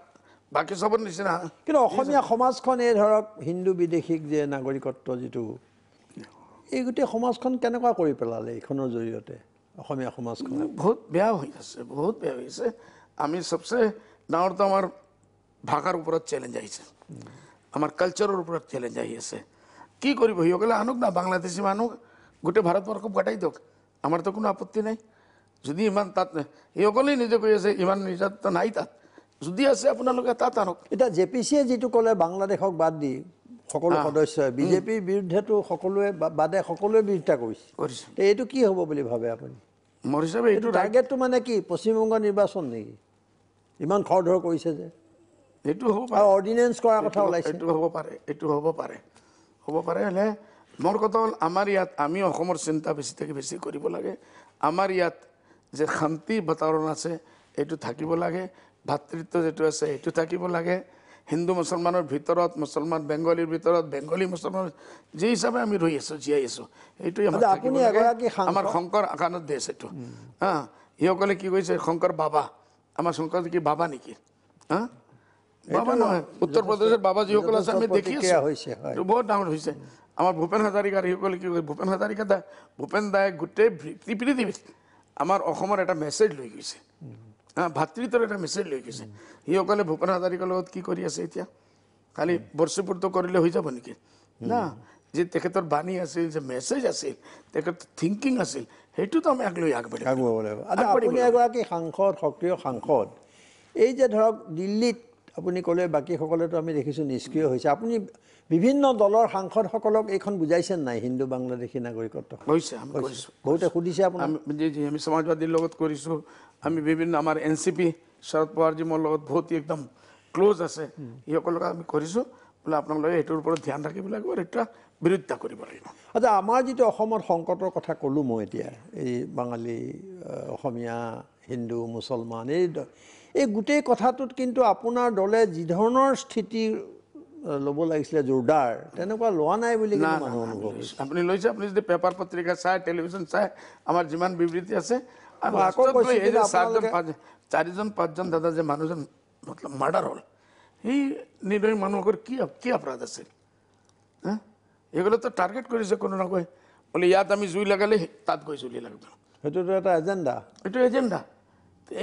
বাকী চবৰ নিচিনা কিন্তু অসমীয়া
সমাজখন এই ধৰক হিন্দু বিদেশীক যে নাগৰিকত্ব যিটো এই গোটেই সমাজখন কেনেকুৱা কৰি পেলালে এইখনৰ জৰিয়তে অসমীয়া
সমাজখন বহুত বেয়া হৈ আছে বহুত বেয়া হৈ আছে আমি চবচে ডাঙৰটো আমাৰ ভাষাৰ ওপৰত চেলেঞ্জ আহিছে আমাৰ কালচাৰৰ ওপৰত চেলেঞ্জ আহি আছে কি কৰিব সিসকলে আনক না বাংলাদেশী মানুহ গোটেই ভাৰতবৰ্ষক গটাই দিয়ক আমাৰতো কোনো আপত্তি নাই যদি ইমান তাত অকলেই নিজে কৈ আছে ইমান নিৰ্যাতন নাই তাত যদি আছে আপোনালোকে তাত আনক এতিয়া জে পি চিয়ে যিটো ক'লে বাংলাদেশক বাদ দি সকলো সদস্যই বিজেপিৰ
বিৰুদ্ধেতো সকলোৱে বাদে সকলোৱে বিৰোধিতা কৰিছে এইটো কি হ'ব বুলি ভাবে আপুনি মোৰ হিচাপে এইটো টাৰ্গেটটো মানে কি পশ্চিমবংগ নিৰ্বাচন নেকি ইমান খৰ ধৰ কৰিছে যে
এইটো হ'ব পাৰে অৰ্ডিনেঞ্চ কৰাৰ কথা ওলাইছে এইটো হ'ব পাৰে এইটো হ'ব পাৰে হ'ব পাৰে হ'লে মোৰ কথা হ'ল আমাৰ ইয়াত আমি অসমৰ চিন্তা বেছি থাকি বেছি কৰিব লাগে আমাৰ ইয়াত যে শান্তি বাতাৱৰণ আছে এইটো থাকিব লাগে ভাতৃত্ব যিটো আছে সেইটো থাকিব লাগে হিন্দু মুসলমানৰ ভিতৰত মুছলমান বেংগলীৰ ভিতৰত বেংগলী মুছলমান যি হিচাপে আমি ৰৈ আছোঁ জীয়াই আছোঁ এইটোৱে আমাৰ শংকৰ আকানত দেশ এইটো হা সেইসকলে কি কৈছে শংকৰ বাবা আমাৰ শংকৰ কি বাবা নেকি হা বাবা নহয় উত্তৰ প্ৰদেশৰ বাবা যিসকল আছে আমি দেখি আছোঁ বহুত ডাঙৰ হৈছে আমাৰ ভূপেন হাজাৰিকাৰ সেইসকলে কি কয় ভূপেন হাজাৰিকা দা ভূপেন দায়ে গোটেই পৃথিৱীত আমাৰ অসমৰ এটা মেছেজ লৈ গৈছে ভাতৃত্বৰ এটা মেছেজ লৈ গৈছে সি অকলে ভূপেন হাজৰিকাৰ লগত কি কৰি আছে এতিয়া খালি বৰ্ষপুৰটো কৰিলে হৈ যাব নেকি না যে তেখেতৰ বাণী আছিল যে মেছেজ আছিল তেখেতৰ থিংকিং আছিল সেইটোতো আমি আগলৈ আগবাঢ়ি আগবাঢ়িব
এগৰাকী সাংসদ সক্ৰিয় সাংসদ এই যে ধৰক দিল্লীত আপুনি ক'লে বাকীসকলেতো আমি দেখিছোঁ নিষ্ক্ৰিয় হৈছে আপুনি বিভিন্ন দলৰ সাংসদসকলক এইখন বুজাইছেন নাই হিন্দু বাংলাদেশী নাগৰিকত্ব
বহুতে সুধিছে আপুনি আমি সমাজবাদীৰ লগত কৰিছোঁ আমি বিভিন্ন আমাৰ N C P Sharad Pawarji মোৰ লগত বহুত একদম ক্ল'জ আছে এইসকলক আমি কৰিছোঁ বোলে আপোনালোকে সেইটোৰ ওপৰত ধ্যান ৰাখিব লাগিব আৰু এটা বিৰোধিতা কৰিব লাগিব
আচ্ছা আমাৰ যিটো অসমত সংকটৰ কথা ক'লোঁ মই এতিয়া এই বাঙালী অসমীয়া হিন্দু মুছলমান এই এই গোটেই কথাটোত কিন্তু আপোনাৰ
দলে যিধৰণৰ স্থিতি ল'ব লাগিছিলে জোৰদাৰ তেনেকুৱা লোৱা নাই বুলি আপুনি লৈছে আপুনি যদি পেপাৰ পত্ৰিকা চায় টেলিভিশ্যন চায় আমাৰ যিমান বিবৃতি আছে চাৰিজন পাঁচজন দাদা যে মানুহজন মতলব মাৰ্ডাৰ হ'ল সেই নিৰ্ণয় মানুহৰ কি কি অপৰাধ আছিল এইগুলোতো টাৰ্গেট কৰিছে কোনো নকয় বোলে ইয়াত আমি জুই লগালে তাত গৈ জুলি লাগিব সেইটোতো এটা এজেণ্ডা সেইটো এজেণ্ডা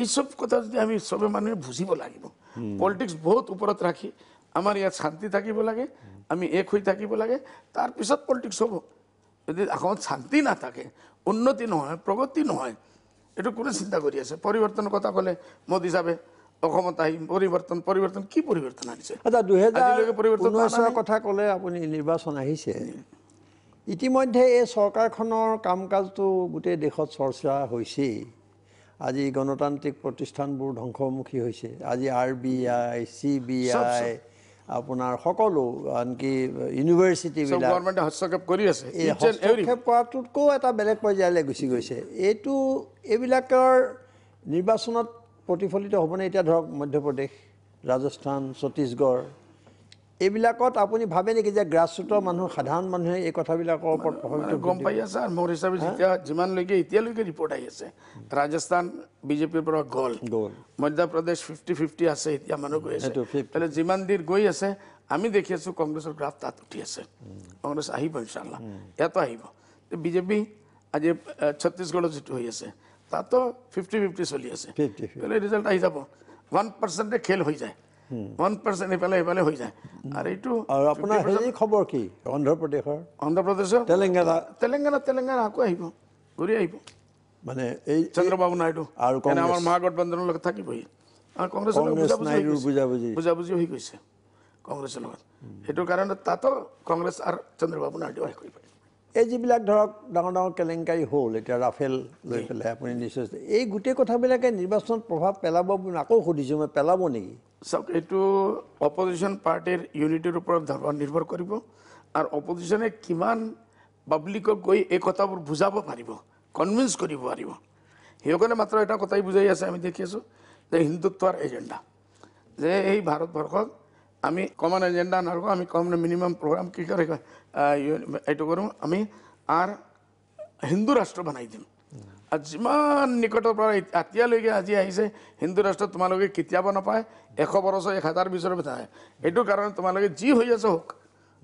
এইসব কথা যদি আমি চবে মানুহে বুজিব লাগিব পলিটিক্স বহুত ওপৰত ৰাখি আমাৰ ইয়াত শান্তি থাকিব লাগে আমি এক হৈ থাকিব লাগে তাৰপিছত পলিটিক্স হ'ব যদি অসমত শান্তি নাথাকে উন্নতি নহয় প্ৰগতি নহয় এইটো কোনে চিন্তা কৰি আছে পৰিৱৰ্তনৰ কথা ক'লে মোদী চাবে অসমত আহি পৰিৱৰ্তন পৰিৱৰ্তন কি পৰিৱৰ্তন আনিছে আচ্ছা দুহেজাৰ
কথা ক'লে আপুনি নিৰ্বাচন আহিছে ইতিমধ্যে এই চৰকাৰখনৰ কাম কাজটো গোটেই দেশত চৰ্চা হৈছেই আজি গণতান্ত্ৰিক প্ৰতিষ্ঠানবোৰ ধ্বংসমুখী হৈছে আজি R B I C B I আপোনাৰ সকলো আনকি ইউনিভাৰ্চিটিবিলাক
হস্তক্ষেপ কৰি আছে এই হস্তক্ষেপ
কৰাটোতকৈও এটা বেলেগ পৰ্যায়লৈ গুচি গৈছে এইটো এইবিলাকৰ নিৰ্বাচনত প্ৰতিফলিত হ'বনে এতিয়া ধৰক মধ্যপ্ৰদেশ ৰাজস্থান ছত্তীশগড় এইবিলাকত আপুনি ভাবে নেকি যে গ্ৰাছৰুটৰ মানুহ সাধাৰণ মানুহে এই কথাবিলাকৰ ওপৰত প্ৰভাৱিত গম পাই আছে আৰু
মোৰ হিচাপে যেতিয়া যিমানলৈকে এতিয়ালৈকে ৰিপৰ্ট আহি আছে ৰাজস্থান বিজেপিৰ পৰা গ'ল মধ্যপ্ৰদেশ ফিফটি ফিফটি আছে এতিয়া মানুহ গৈ আছে তাহলে যিমান দিন গৈ আছে আমি দেখি আছোঁ কংগ্ৰেছৰ গ্ৰাফ তাত উঠি আছে কংগ্ৰেছ আহিব ইনচাল্লা ইয়াতো আহিব বিজেপি আজি ছত্তীশগড়ত যিটো হৈ আছে তাতো ফিফটি ফিফটি চলি আছে ৰিজাল্ট আহি যাব ওৱান পাৰ্চেণ্টে খেল হৈ যায় ওৱান পাৰ্চেণ্ট ইফালে সিফালে হৈ যায় আৰু এইটো
আপোনাৰ খবৰ কি অন্ধ্ৰপ্ৰদেশৰ
অন্ধ্ৰপ্ৰদেশৰ তেলেংগানা তেলেংগানা তেলেংগানা আকৌ আহিব ঘূৰি আহিব মানে এই চন্দ্ৰবাবু নাইডু আৰু আমাৰ মহাগঠবন্ধনৰ লগত থাকিবহি কংগ্ৰেছৰ বুজাবুজি হৈ গৈছে কংগ্ৰেছৰ লগত সেইটো কাৰণে তাতো কংগ্ৰেছ আৰু চন্দ্ৰবাবু নাইডু
আহি কৰিব এই যিবিলাক ধৰক ডাঙৰ ডাঙৰ কেলেংকাৰী হ'ল এতিয়া ৰাফেল লৈ পেলাই আপুনি নিশ্চয় এই গোটেই কথাবিলাকে নিৰ্বাচনত প্ৰভাৱ পেলাব বুলি আকৌ সুধিছোঁ মই পেলাব নেকি চাওক এইটো
অপজিশ্যন পাৰ্টিৰ ইউনিটিৰ ওপৰত নিৰ্ভৰ কৰিব আৰু অপজিশ্যনে কিমান পাব্লিকক গৈ এই কথাবোৰ বুজাব পাৰিব কনভিন্স কৰিব পাৰিব সেইকাৰণে মাত্ৰ এটা কথাই বুজাই আছে আমি দেখি আছোঁ যে হিন্দুত্বৰ এজেণ্ডা যে এই ভাৰতবৰ্ষক আমি কমন এজেন্ডা নারকো আমি কমন মিনিমাম প্রোগ্রাম কি করে ইয়ে, এইটো করুম আমি আর হিন্দু রাষ্ট্র বানাই দিম যিমান নিকটৰ পৰা এতিয়ালৈকে আজি আহিছে হিন্দু ৰাষ্ট্ৰত তোমালোকে কেতিয়াবা নাপায় এশ বৰছ এক হাজাৰ বিছৰ নাহে এইটো কাৰণে তোমালোকে যি হৈ আছে হওক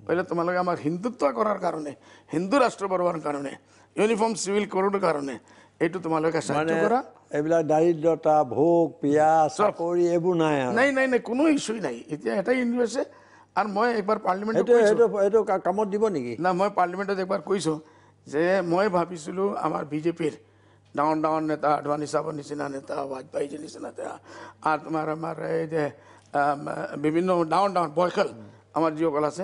পাৰিলে তোমালোকে আমাক হিন্দুত্ব কৰাৰ কাৰণে হিন্দু ৰাষ্ট্ৰ বনোৱাৰ কাৰণে ইউনিফৰ্ম চিভিল কৰোৰ কাৰণে এইটো তোমালোকে সাহায্য মানে কৰা
এইবিলাক দাৰিদ্ৰতা ভোগ পিয়াজ চাকৰি এইবোৰ নাই আৰু নাই
নাই নাই কোনো ইচ্যুৱেই নাই এতিয়া এটাই ইনভিউ আছে আৰু মই এইবাৰ পাৰ্লিমেণ্টত কামত দিব নেকি নাই মই পাৰ্লিমেণ্টত এবাৰ কৈছোঁ যে মই ভাবিছিলোঁ আমাৰ বিজেপিৰ ডাঙৰ ডাঙৰ নেতা আদৱানী চাহাবৰ নিচিনা নেতা বাজপেয়ীজীৰ নিচিনা নেতা আৰু তোমাৰ আমাৰ এই যে বিভিন্ন ডাঙৰ ডাঙৰ বয়সল আমাৰ যিসকল আছে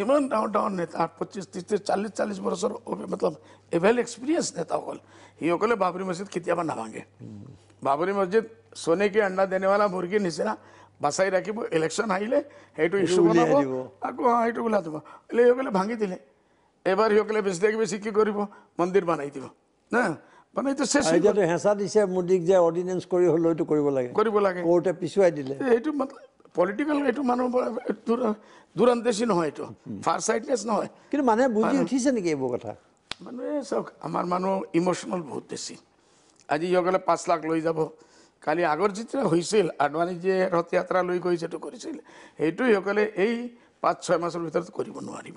ইমান ডাঙৰ ডাঙৰ নেতা পঁচিছ ত্ৰিছ চাল্লিছ চাল্লিছ বছৰ মতলব এভেল এক্সপিৰিয়েঞ্চ নেতাসকল সিসকলে বাবৰি মছজিদ কেতিয়াবা নাভাঙে বাবৰি মছজিদ চনেকি আণ্ডা দেনেৱালা মুৰ্গীৰ নিচিনা বাচাই ৰাখিব ইলেকশ্যন আহিলে সেইটো ইছ্যু বনাব আকৌ অঁ সেইটো ওলাই দিব বোলে সিসকলে ভাঙি দিলে এবাৰ সিসকলে বেছি দেখি বেছি কি কৰিব মন্দিৰ বনাই দিব ন হেঁচা দিছে মোদীক যে অৰ্ডিনেঞ্চ কৰি হ'লেওতো কৰিব লাগে কৰিব লাগে কৰোঁতে পিছুৱাই দিলে সেইটো মতলব পলিটিকেল এইটো মানুহ দূৰান্তেচি নহয় এইটো ফাৰ চাইডনেছ নহয় কিন্তু মানুহে বুজি উঠিছে নেকি এইবোৰ কথা মানুহে চাওক আমাৰ মানুহ ইম'চনেল বহুত বেছি আজি সিসকলে পাঁচ লাখ লৈ যাব কালি আগৰ যেতিয়া হৈছিল আদৱানী যে ৰথ যাত্ৰা লৈ গৈ যিটো কৰিছিল সেইটো সিসকলে এই পাঁচ ছয় মাছৰ ভিতৰত কৰিব নোৱাৰিব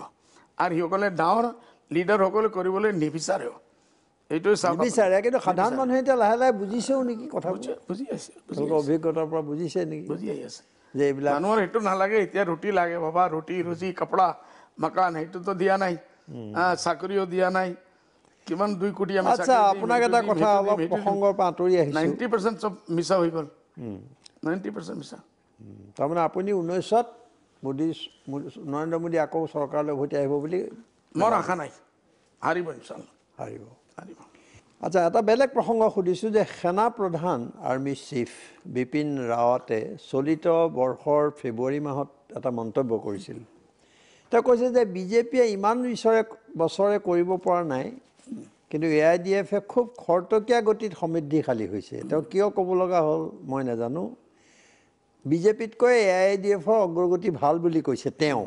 আৰু সিসকলে ডাঙৰ লিডাৰসকলে কৰিবলৈ নিবিচাৰেও অভিজ্ঞতাৰ পৰা বুজিছে নেকি বুজি আহি আছে যে এইবিলাক মানুহৰ সেইটো নালাগে এতিয়া ৰুটি লাগে বাবা ৰুটি ৰুচি কাপোৰা মকান সেইটোতো দিয়া নাই চাকৰিও দিয়া নাই কিমান দুই কোটি আমি আপোনাক এটা কথা অলপ প্ৰসংগৰ পৰা আঁতৰি আহিছে নাইণ্টি পাৰ্চেণ্ট চব মিছা হৈ গ'ল নাইণ্টি পাৰ্চেণ্ট মিছা তাৰমানে আপুনি
ঊনৈছত মোদী নৰেন্দ্ৰ মোদী আকৌ চৰকাৰলৈ উভতি আহিব বুলি মোৰ আশা
নাই হাৰিব ইনশাল্লাহ হাৰিব হাৰিব
আচ্ছা এটা বেলেগ প্ৰসংগ সুধিছোঁ যে সেনা প্ৰধান আৰ্মি চীফ বিপিন ৰাৱতে চলিত বৰ্ষৰ ফেব্ৰুৱাৰী মাহত এটা মন্তব্য কৰিছিল তেওঁ কৈছে যে বিজেপিয়ে ইমান বিচৰে বছৰে কৰিব পৰা নাই কিন্তু এ আই ডি এফে খুব খৰতকীয়া গতিত সমৃদ্ধিশালী হৈছে তেওঁ কিয় ক'ব লগা হ'ল মই নাজানো বিজেপিতকৈ এ আই ডি এফৰ অগ্ৰগতি ভাল বুলি কৈছে তেওঁ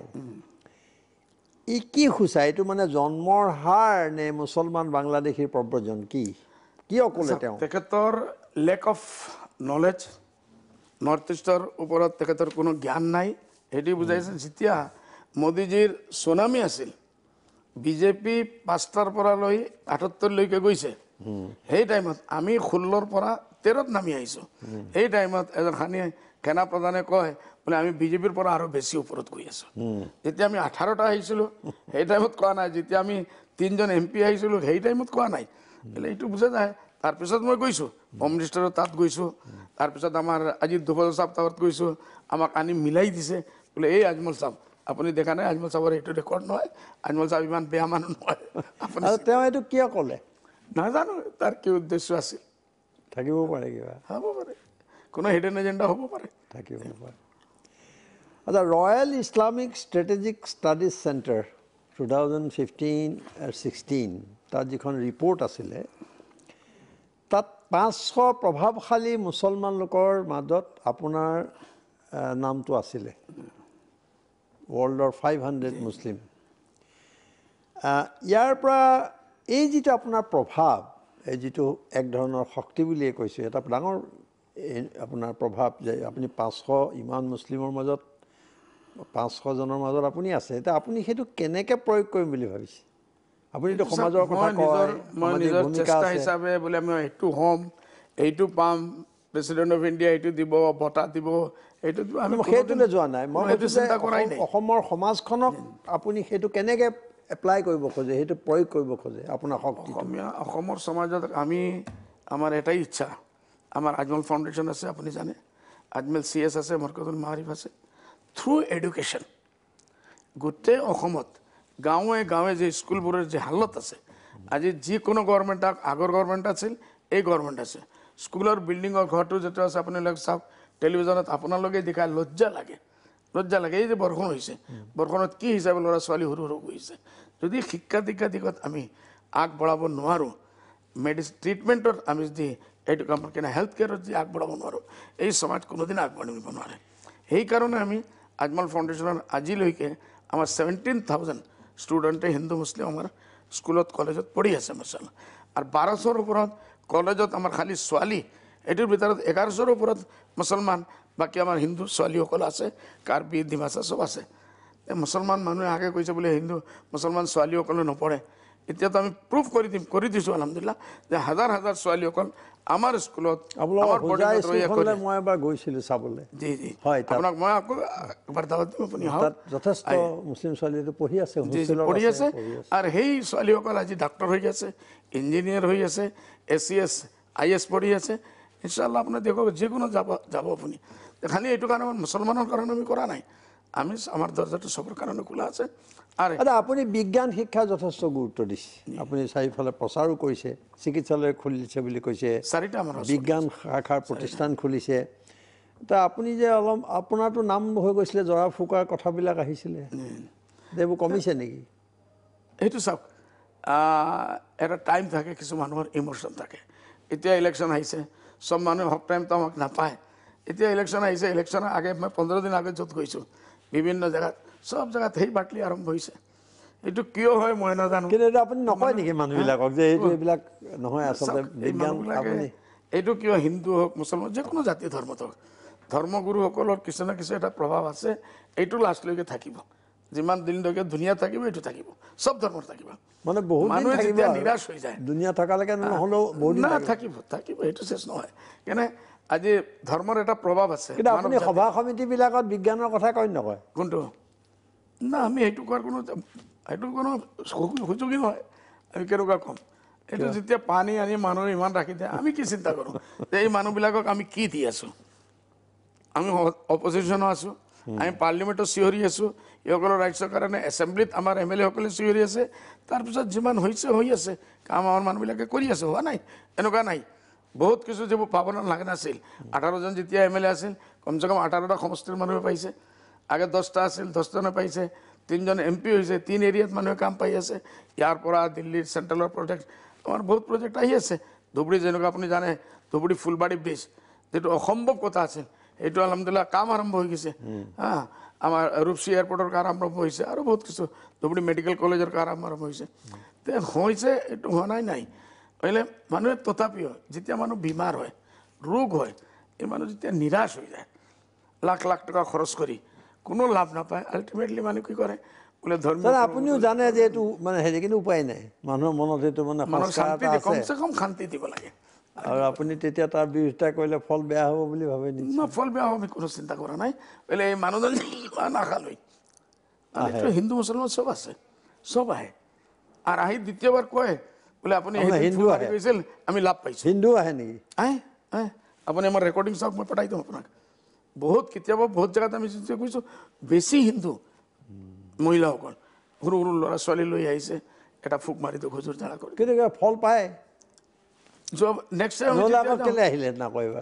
ই কি সূচায় এইটো মানে জন্মৰ হাৰ নে মুছলমান বাংলাদেশীৰ প্ৰব্ৰজন কি কিয় ক'লে আচ্ছা, তেওঁ তেখেতৰ
লেক অফ নলেজ নৰ্থ ইষ্টৰ ওপৰত তেখেতৰ কোনো জ্ঞান নাই সেইটো বুজাইছে যেতিয়া মোদীজীৰ চুনামি আছিল বিজেপি পাঁচটাৰ পৰা লৈ আঠসত্তৰলৈকে গৈছে সেই টাইমত আমি ষোল্লৰ পৰা তেৰত নামি আহিছোঁ সেই টাইমত এজন খানি সেনা প্ৰধানে কয় বোলে আমি বিজেপিৰ পৰা আৰু বেছি ওপৰত গৈ আছোঁ যেতিয়া আমি আঠাৰটা আহিছিলোঁ সেই টাইমত কোৱা নাই যেতিয়া আমি তিনিজন এম পি আহিছিলোঁ সেই টাইমত কোৱা নাই বোলে এইটো বুজা যায় তাৰপিছত মই গৈছোঁ হোম মিনিষ্টাৰৰ তাত গৈছোঁ তাৰপিছত আমাৰ আজি দুবজাৰ চাপ গৈছোঁ আমাক আনি মিলাই দিছে বোলে এই আজমল চাপ আপুনি দেখা নাই আজমল চাপৰ এইটো ৰেকৰ্ড নহয় আজমল চাপ ইমান বেয়া মানুহ নহয় আপুনি তেওঁ এইটো কিয় ক'লে নাজানো তাৰ কি উদ্দেশ্য আছিল থাকিব পাৰে কিবা হ'ব পাৰে কোনো হিডেন এজেণ্ডা হ'ব পাৰে থাকিব পাৰে
The Royal Islamic Strategic Studies Center 2015 or 16, that report was there. That 500 Khali Muslim people madot apunar name to was there. World or 500 Muslim. Yar pra aji to apunar prabhab aji to ek dhono khakti bilie koi se. Tap langor apunar prabhab jay apni 500 iman Muslim or madot পাঁচশজনৰ মাজত আপুনি আছে এতিয়া আপুনি সেইটো কেনেকৈ প্ৰয়োগ কৰিম বুলি ভাবিছে
আপুনিতো সমাজৰ মই নিজৰ চেষ্টা হিচাপে বোলে মই এইটো হ'ম এইটো পাম প্ৰেচিডেণ্ট অফ ইণ্ডিয়া এইটো দিব বঁটা দিব এইটো আমি সেইটোলৈ যোৱা নাই মই সেইটো চিন্তা কৰাই নাই
অসমৰ সমাজখনক আপুনি সেইটো কেনেকৈ এপ্লাই কৰিব
খোজে সেইটো প্ৰয়োগ কৰিব খোজে আপোনাৰ শক্তি অসমীয়া অসমৰ সমাজত আমি আমাৰ এটাই ইচ্ছা আমাৰ আজমল ফাউণ্ডেশ্যন আছে আপুনি জানে আজমেল চি এছ আছে মৰকজুল মাহৰিফ আছে থ্ৰু এডুকেশ্যন গোটেই অসমত গাঁৱে গাঁৱে যে স্কুলবোৰৰ যি হালত আছে আজি যিকোনো গভৰ্ণমেণ্ট আগৰ গভৰ্ণমেণ্ট আছিল এই গভৰ্ণমেণ্ট আছে স্কুলৰ বিল্ডিঙৰ ঘৰটো যিটো আছে আপোনালোকে চাওক টেলিভিশ্যনত আপোনালোকে দেখাই লজ্জা লাগে লজ্জা লাগে এই যে বৰষুণ হৈছে বৰষুণত কি হিচাপে ল'ৰা ছোৱালী সৰু সৰু গৈছে যদি শিক্ষা দীক্ষা দিশত আমি আগবঢ়াব নোৱাৰোঁ মেডিচিন ট্ৰিটমেণ্টত আমি যদি এইটো কাম কেনে হেল্থ কেয়াৰত যদি আগবঢ়াব নোৱাৰোঁ এই সমাজ কোনোদিনে আগবাঢ়িব নোৱাৰে সেইকাৰণে আমি আজমল ফাউণ্ডেশ্যনৰ আজিলৈকে আমাৰ ছেভেণ্টিন থাউজেণ্ড ষ্টুডেণ্টে হিন্দু মুছলিম আমাৰ স্কুলত কলেজত পঢ়ি আছে মাছাল আৰু বাৰশৰ ওপৰত কলেজত আমাৰ খালি ছোৱালী এইটোৰ ভিতৰত এঘাৰশৰ ওপৰত মুছলমান বাকী আমাৰ হিন্দু ছোৱালীসকল আছে কাৰ্বি ডিমাচা চব আছে মুছলমান মানুহে আগে কৈছে বোলে হিন্দু মুছলমান ছোৱালীসকলে নপঢ়ে এতিয়া আমি প্ৰুফ কৰি দিম কৰি দিছোঁ আলহামদুলিল্লাহ যে হাজাৰ হাজাৰ ছোৱালীসকল আমাৰ স্কুলত
মই এবাৰ গৈছিলোঁ চাবলৈ জি
জি হয় আপোনাক মই আকৌ এবাৰ দাৱত দিম আপুনি যথেষ্ট
মুছলিম ছোৱালীটো পঢ়ি আছে পঢ়ি আছে আৰু
সেই ছোৱালীসকল আজি ডাক্তৰ হৈ আছে ইঞ্জিনিয়াৰ হৈ আছে A C S I S পঢ়ি আছে ইনশাল্লাহ আপোনাৰ দেশক যিকোনো যাব যাব আপুনি খালি এইটো কাৰণে মুছলমানৰ কাৰণে আমি কৰা নাই আমি আমাৰ দৰ্জাটো চবৰ কাৰণে খোলা আছে দাদা আপুনি বিজ্ঞান শিক্ষা যথেষ্ট
গুৰুত্ব দিছে আপুনি চাৰিওফালে প্ৰচাৰো কৰিছে চিকিৎসালয় খুলিছে বুলি কৈছে বিজ্ঞান শাখাৰ প্ৰতিষ্ঠান খুলিছে এতিয়া আপুনি যে অলপ আপোনাৰতো নাম হৈ গৈছিলে জৰা ফুকাৰ কথাবিলাক আহিছিলে এইবোৰ কমিছে নেকি
সেইটো চাওক এটা টাইম থাকে কিছু মানুহৰ ইম'শ্যন থাকে এতিয়া ইলেকশ্যন আহিছে চব মানুহে হক টাইমটো আমাক নাপায় এতিয়া ইলেকশ্যন আহিছে ইলেকশ্যনৰ আগে মই পোন্ধৰ দিন আগে য'ত গৈছোঁ বিভিন্ন জেগাত সব জায়গাত সেই বাটলি আৰম্ভ হৈছে এইটো কিয় হয় মই নাজানো কিন্তু আপুনি নকয় নেকি মানুহবিলাকক যে এইটো এইবিলাক নহয় আচলতে এইটো কিয় হিন্দু হওক মুছলমান যিকোনো জাতি ধৰ্মত হওক ধৰ্মগুৰুসকলৰ কিছু না কিছু এটা প্ৰভাৱ আছে এইটো লাষ্টলৈকে থাকিব যিমান দিনলৈকে ধুনীয়া থাকিব এইটো থাকিব সব ধৰ্মৰ থাকিব মানে বহুত মানুহে যেতিয়া নিৰাশ হৈ যায় দুনীয়া থকালৈকে নহ'লেও না থাকিব থাকিব এইটো শেষ নহয় কেনে আজি ধৰ্মৰ এটা প্ৰভাৱ আছে কিন্তু আপুনি সভা
সমিতিবিলাকত
বিজ্ঞানৰ কথা কয় নকয় কোনটো না আমি এইটো কোৱাৰ কোনো সেইটো কোনো সুযোগী হয় আমি কেনেকুৱা ক'ম এইটো যেতিয়া পানী আনি মানুহে ইমান ৰাখি দিয়ে আমি কি চিন্তা কৰোঁ যে এই মানুহবিলাকক আমি কি দি আছোঁ আমি অপজিশ্যনো আছোঁ আমি পাৰ্লিমেণ্টত চিঞৰি আছোঁ এইসকলৰ ৰাজ্যৰ কাৰণে এছেম্বলিত আমাৰ এম এল এসকলে চিঞৰি আছে তাৰপিছত যিমান হৈছে হৈ আছে কাম আমাৰ মানুহবিলাকে কৰি আছে হোৱা নাই এনেকুৱা নাই বহুত কিছু যিবোৰ পাব নালাগে নাছিল আঠাৰজন যেতিয়া এম এল এ আছিল কমচে কম আঠাৰটা সমষ্টিৰ মানুহে পাইছে আগে দশটা আসিল দশজনে পাইছে তিনজন এমপি হয়েছে তিন এরিয়াত মানুহে কাম পাই আছে ইয়াৰ পৰা দিল্লীৰ চেণ্ট্ৰেলৰ প্ৰজেক্ট আমাৰ বহুত প্ৰজেক্ট আহি আছে ধুবুৰী যেনেকুৱা আপুনি জানে ধুবুৰী ফুলবাৰী ব্ৰিজ যিটো অসম্ভৱ কথা আছিল সেইটো আলহামদুলিল্লাহ কাম আৰম্ভ হৈ গৈছে হা আমাৰ ৰূপচী এয়াৰপৰ্টৰ কাম আৰম্ভ হৈছে আৰু বহুত কিছু ধুবুৰী মেডিকেল কলেজৰ কাম আৰম্ভ হৈছে তে হৈছে এইটো হোৱা নাই নাই পাৰিলে মানুহে তথাপিও যেতিয়া মানুহ বীমাৰ হয় ৰোগ হয় এই মানুহ যেতিয়া নিৰাশ হৈ যায় লাখ লাখ টকা খৰচ কৰি কোনো লাভ নাপায় আল্টিমেটলি মানে কি কৰে বোলে ধৰ্ম আপুনিও জানে যে এইটো মানে হেৰি কিন্তু
উপায় নাই মানুহৰ মনত সেইটো মানে কমচে
কম শান্তি দিব লাগে
আৰু আপুনি তেতিয়া
তাৰ বিৰোধিতা কৰিলে ফল বেয়া হ'ব বুলি ভাবে নেকি মই ফল বেয়া হ'ব আমি কোনো চিন্তা কৰা নাই বোলে এই মানুহজন ইমান আশালৈ হিন্দু মুছলমান চব আছে চব আহে আৰু আহি দ্বিতীয়বাৰ কয় বোলে আপুনি হিন্দু আহি গৈছিল আমি লাভ পাইছোঁ হিন্দু আহে নেকি আপুনি আমাৰ ৰেকৰ্ডিং চাওক মই পঠাই দিম আপোনাক বহুত কেতিয়াবা বহুত জেগাত আমি কৈছোঁ বেছি হিন্দু মহিলাসকল সৰু সৰু ল'ৰা ছোৱালী লৈ আহিছে এটা ফুক মাৰি দিওঁ খোজৰ জ্বালা কৰি কেতিয়াবা ফল পায় নেক্সট টাইম কেলৈ আহিলে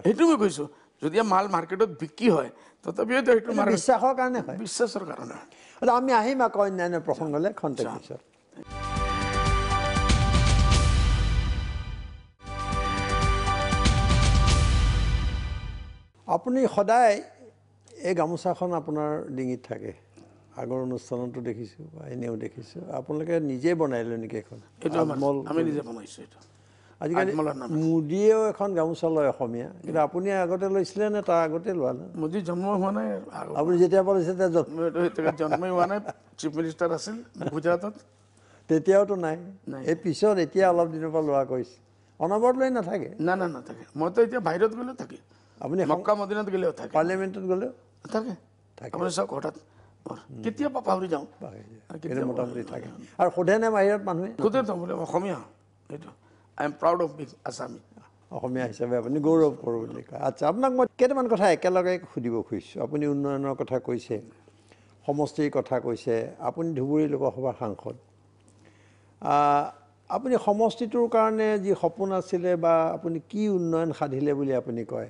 সেইটো মই কৈছোঁ যদি মাল মাৰ্কেটত বিক্ৰী হয় তথাপিও বিশ্বাসৰ
কাৰণে বিশ্বাসৰ কাৰণে আমি আহিম আকৌ অন্যান্য প্ৰসংগলৈ খন্তেক আপুনি সদায় এই গামোচাখন আপোনাৰ ডিঙিত থাকে আগৰ অনুষ্ঠানতো দেখিছোঁ বা এনেও দেখিছোঁ আপোনালোকে নিজে বনাই লয় নেকি এখন আজিকালি মোদীয়েও এখন গামোচা লয় অসমীয়া কিন্তু আপুনি আগতে লৈছিলে নে তাৰ আগতে লোৱা নাই
মোদী জন্ম হোৱা নাই আপুনি যেতিয়া পালিছে জন্মই হোৱা নাই চিফ মিনিষ্টাৰ আছিল
গুজৰাটত তেতিয়াওতো নাই এই পিছত এতিয়া অলপ দিনৰ পৰা লোৱা কৈছে অনবৰত লৈ নাথাকে না না নাথাকে মইতো
এতিয়া বাহিৰত গ'লেও থাকিম আপুনি মক্কা মদিনাত গলেও থাকে পাৰ্লামেন্টত গলেও থাকে আপুনি সব হঠাৎ কেতিয়া পা পাহৰি যাওঁ মোটামুটি থাকে আৰু সোধে নে বাহিৰত মানুহে সোধে বোলে অসমীয়া এইটো I am proud of miss Assamese
অসমীয়া হিচাপে আপুনি গৌৰৱ কৰোঁ বুলি কয় আচ্ছা আপোনাক মই কেইটামান কথা একেলগে সুধিব খুজিছোঁ আপুনি উন্নয়নৰ কথা কৈছে সমষ্টিৰ কথা কৈছে আপুনি ধুবুৰী লোকসভাৰ সাংসদ আপুনি সমষ্টিটোৰ কাৰণে যি সপোন আছিলে বা আপুনি কি উন্নয়ন সাধিলে বুলি আপুনি কয়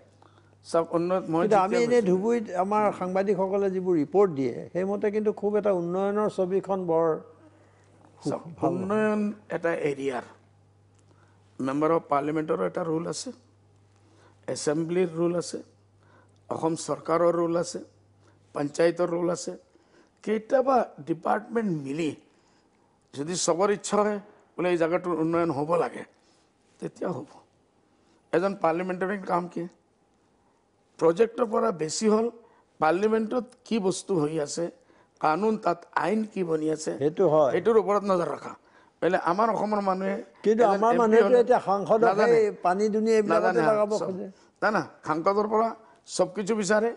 আমি এনেই ধুবুৰীত আমাৰ সাংবাদিকসকলে যিবোৰ ৰিপৰ্ট দিয়ে সেইমতে কিন্তু খুব এটা উন্নয়নৰ ছবিখন বৰ
উন্নয়ন এটা এৰিয়াৰ মেম্বাৰ অফ পাৰ্লিমেণ্টৰো এটা ৰোল আছে এছেম্বলিৰ ৰোল আছে অসম চৰকাৰৰ ৰোল আছে পঞ্চায়তৰ ৰোল আছে কেতিয়াবা ডিপাৰ্টমেণ্ট মিলি যদি চবৰ ইচ্ছা হয় বোলে এই জেগাটোৰ উন্নয়ন হ'ব লাগে তেতিয়া হ'ব এজন পাৰ্লিমেণ্টাৰী কাম কি প্ৰজেক্টৰ পৰা বেছি হ'ল পাৰ্লিমেণ্টত কি বস্তু হৈ আছে কানুন তাত আইন কি বনি আছে সেইটো হয় সেইটোৰ ওপৰত নজৰ ৰখা বোলে আমাৰ অসমৰ মানুহে কিন্তু আমাৰ সাংসদৰ পৰা চব কিছু বিচাৰে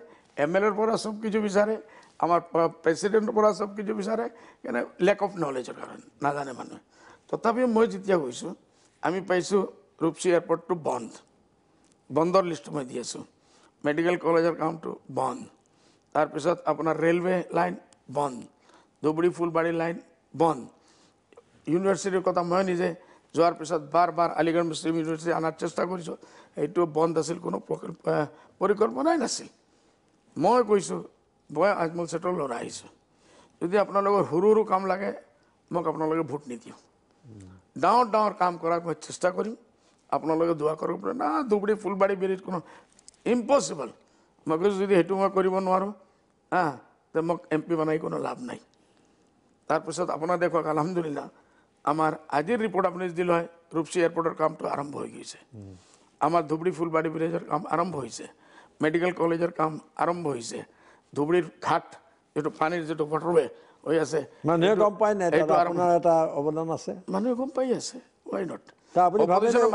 এম এল এৰ পৰা চব কিছু বিচাৰে আমাৰ প্ৰেচিডেণ্টৰ পৰা চব কিছু বিচাৰে কেনে লেক অফ নলেজৰ কাৰণে নাজানে মানুহে তথাপিও মই যেতিয়া গৈছোঁ আমি পাইছোঁ ৰূপচি এয়াৰপৰ্টটো বন্ধ বন্ধৰ লিষ্ট মই দি আছোঁ মেডিকেল কলেজৰ কামটো বন্ধ তাৰপিছত আপোনাৰ ৰেলৱে লাইন বন্ধ ধুবুৰী ফুলবাৰী লাইন বন্ধ ইউনিভাৰ্চিটিৰ কথা মই নিজে যোৱাৰ পিছত বাৰ বাৰ আলিগড় মুছলিম ইউনিভাৰ্চিটি অনাৰ চেষ্টা কৰিছোঁ এইটো বন্ধ আছিল কোনো প্ৰকল্প পৰিকল্পনাই নাছিল মই কৈছোঁ মই আজমল চেটৰ ল'ৰা আহিছোঁ যদি আপোনালোকৰ সৰু সৰু কাম লাগে মোক আপোনালোকে ভোট নিদিওঁ ডাঙৰ ডাঙৰ কাম কৰাৰ মই চেষ্টা কৰিম আপোনালোকে দোৱা কৰিব পাৰে না ধুবুৰী ফুলবাৰী বিৰিত কোনো ইম্পচিবল মই কৈছোঁ যদি সেইটো মই কৰিব নোৱাৰোঁ হা তে মোক এম পি বনাই কোনো লাভ নাই তাৰপিছত আপোনাৰ দেখুৱাক আলহামদুলিল্লা আমাৰ আজিৰ ৰিপৰ্ট আপুনি যদি লয় ৰূপচি এয়াৰপৰ্টৰ কামটো আৰম্ভ হৈ গৈছে আমাৰ ধুবুৰী ফুলবাৰী ব্ৰিজৰ কাম আৰম্ভ হৈছে মেডিকেল কলেজৰ কাম আৰম্ভ হৈছে ধুবুৰীৰ ঘাট যিটো পানীৰ যিটো বটৰৱে হৈ আছে মানুহে গম পাই
নাই মানুহে গম পাই আছে ৱাই নট আপুনিতো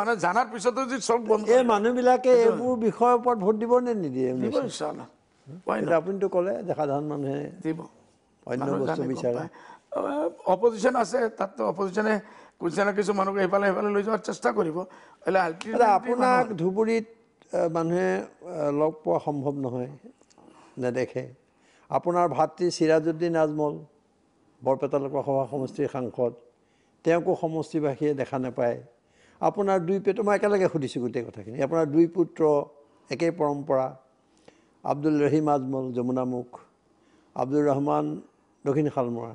কলে সাধাৰণ মানুহে
দিব অন্য বস্তু বিচাৰে অপজিচন আছে তাততো অপজিচনে আপোনাক ধুবুৰীত
মানুহে লগ পোৱা সম্ভৱ নহয় নেদেখে আপোনাৰ ভাতৃ চিৰাজুদ্দিন আজমল বৰপেটা লোকসভা সমষ্টিৰ সাংসদ তেওঁকো সমষ্টিবাসীয়ে দেখা নাপায় আপোনাৰ দুই পেট মই একেলগে সুধিছোঁ গোটেই কথাখিনি আপোনাৰ দুই পুত্ৰ একেই পৰম্পৰা আব্দুল ৰহিম আজমল যমুনা মুখ আব্দুল ৰহমান দক্ষিণ শালমৰা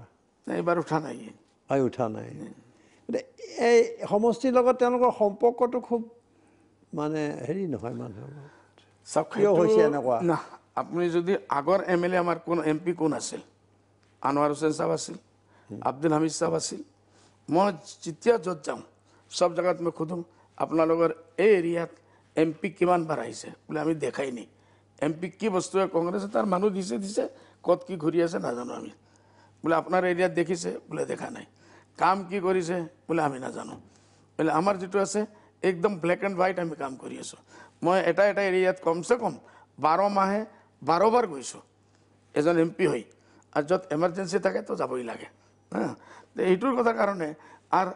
এইবাৰ উঠা নাই হয় উঠা নাই গতিকে এই সমষ্টিৰ লগত তেওঁলোকৰ সম্পৰ্কটো খুব মানে হেৰি নহয় মানুহৰ হৈছে এনেকুৱা
আপুনি যদি আগৰ এম এল এ আমাৰ কোন এম পি কোন আছিল আনোৱাৰ হুছেইন চাহ আছিল আব্দুল হামিদ চাহ আছিল মই যেতিয়া য'ত যাওঁ চব জেগাত মই সুধোঁ আপোনালোকৰ এই এৰিয়াত এম পি পিক কিমানবাৰ আহিছে বোলে আমি দেখাই নি এম পি কি বস্তুৱে কংগ্ৰেছে তাৰ মানুহ দিছে দিছে ক'ত কি ঘূৰি আছে নাজানো আমি বোলে আপোনাৰ এৰিয়াত দেখিছে বোলে দেখা নাই কাম কি কৰিছে বোলে আমি নাজানো বোলে আমাৰ যিটো আছে একদম ব্লেক এণ্ড হোৱাইট আমি কাম কৰি আছোঁ মই এটা এটা এৰিয়াত কমচে কম বাৰ মাহে বাৰবাৰ গৈছোঁ এজন এম পি হৈ আৰু য'ত এমাৰ্জেঞ্চি থাকে তো যাবই লাগে হা এইটোৰ কথা কাৰণে আৰু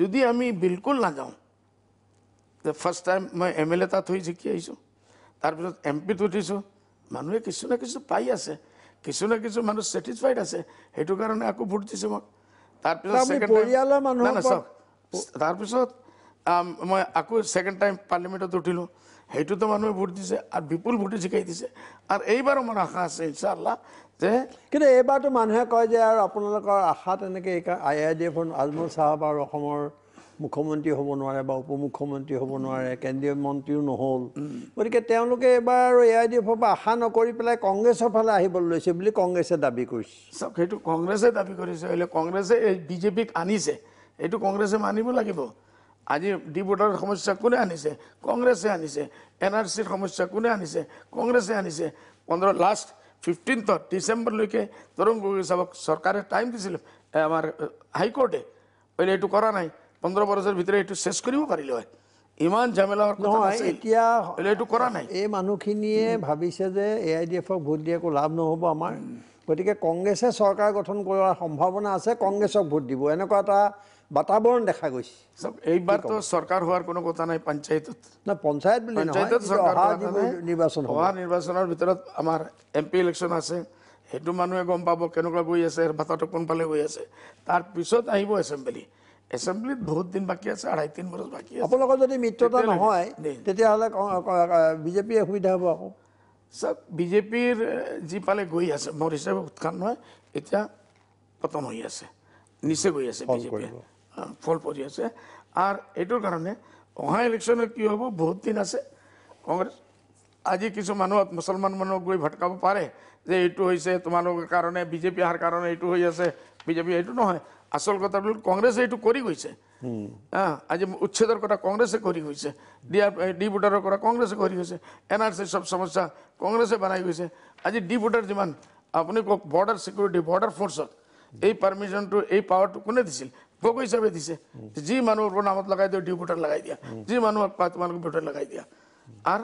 যদি আমি বিলকুল নাযাওঁ যাওঁ ফাৰ্ষ্ট টাইম মই এম এল এ তাত হৈ জিকি আহিছোঁ তাৰপিছত এম পিত উঠিছোঁ মানুহে কিছু না কিছু পাই আছে কিছু না কিছু মানুহ চেটিছফাইড আছে সেইটো কাৰণে আকৌ ভোট দিছে মোক তাৰপিছত তাৰপিছত মই আকৌ ছেকেণ্ড টাইম পাৰ্লিয়ামেণ্টত উঠিলোঁ সেইটোতো মানুহে ভোট দিছে আৰু বিপুল ভোটে জিকাই দিছে আৰু এইবাৰো মোৰ আশা আছে ইনশ্বাল্লাহ যে কিন্তু এইবাৰতো মানুহে কয় যে আৰু আপোনালোকৰ আশা তেনেকৈ আই আই ডি এফৰ আজমল চাহাব আৰু
অসমৰ মুখ্যমন্ত্ৰী হ'ব নোৱাৰে বা উপ মুখ্যমন্ত্ৰী হ'ব নোৱাৰে কেন্দ্ৰীয় মন্ত্ৰীও নহ'ল গতিকে তেওঁলোকে এইবাৰ আৰু এ আই ডি এফৰ পৰা আশা নকৰি পেলাই কংগ্ৰেছৰ ফালে আহিবলৈ লৈছে বুলি কংগ্ৰেছে
দাবী কৰিছে সেইটো কংগ্ৰেছে দাবী কৰিছে কংগ্ৰেছে এই বিজেপিক আনিছে এইটো কংগ্ৰেছে মানিব লাগিব আজি ডি বৰ্ডাৰৰ সমস্যা কোনে আনিছে কংগ্ৰেছে আনিছে এন আৰ চিৰ সমস্যা কোনে আনিছে কংগ্ৰেছে আনিছে পোন্ধৰ লাষ্ট ফিফটিনথত ডিচেম্বৰলৈকে তৰুণ গগৈ চাবক চৰকাৰে টাইম দিছিল আমাৰ হাইকৰ্টে বোলে এইটো কৰা নাই পোন্ধৰ বছৰৰ ভিতৰত এইটো চেছ কৰিব পাৰিলে হয় ইমান ঝামেলা নহয়
এতিয়া এইটো কৰা নাই এই মানুহখিনিয়ে ভাবিছে যে এ আই ডি এফক ভোট দিয়ে একো লাভ নহ'ব আমাৰ গতিকে কংগ্ৰেছে চৰকাৰ গঠন কৰাৰ সম্ভাৱনা আছে কংগ্ৰেছক ভোট দিব এনেকুৱা এটা বাতাবৰণ
দেখা গৈছে এইবাৰতো চৰকাৰ হোৱাৰ কোনো কথা নাই পঞ্চায়তত না পঞ্চায়ত বুলি নিৰ্বাচন হোৱা নিৰ্বাচনৰ ভিতৰত আমাৰ এম পি ইলেকশ্যন আছে সেইটো মানুহে গম পাব কেনেকুৱা গৈ আছে বাতাটো কোনফালে গৈ আছে তাৰ পিছত আহিব এছেম্বলি এছেম্বলিত বহুত দিন বাকী আছে আঢ়ৈ তিনি বছৰ বাকী আছে আপোনালোকৰ যদি মিত্ৰতা নহয় তেতিয়াহ'লে বিজেপিয়ে সুবিধা হ'ব আকৌ চব বিজেপিৰ যিফালে গৈ আছে মোৰ হিচাপে উৎসাহ নহয় এতিয়া পতন হৈ আছে নিচে গৈ আছে বিজেপিয়ে ফল পজি আছে আর এটুর কারণে ওহা ইলেকশনে কি হবো বহুত দিন আছে কংগ্রেস আজি কিসু মানুহ মুসলমান মন গই ভটকাও পারে যে এটু হইছে তোমানো কারণে বিজেপি হার কারণে এটু হইছে বিজেপি এটু নহয় আসল কথা কংগ্রেস এটু করি কইছে হুম আ আজি উচ্চদর কথা কংগ্রেস করি হইছে ডিঅর ডিবোটর করা কংগ্রেস করি হইছে এনআরসি সব সমস্যা কংগ্রেসে বানাই হইছে আজি ডিফোটর যেমন আপনি বর্ডার সিকিউরিটি বর্ডার ফোর্স এই পারমিশন টু এই পাওয়ার টু কোনে দিছিল वो कोई सभी दिशे जी मानो वो नामत लगाए दो ड्यू बटन लगाई दिया जी मानो पांच मानो बटन लगाई दिया और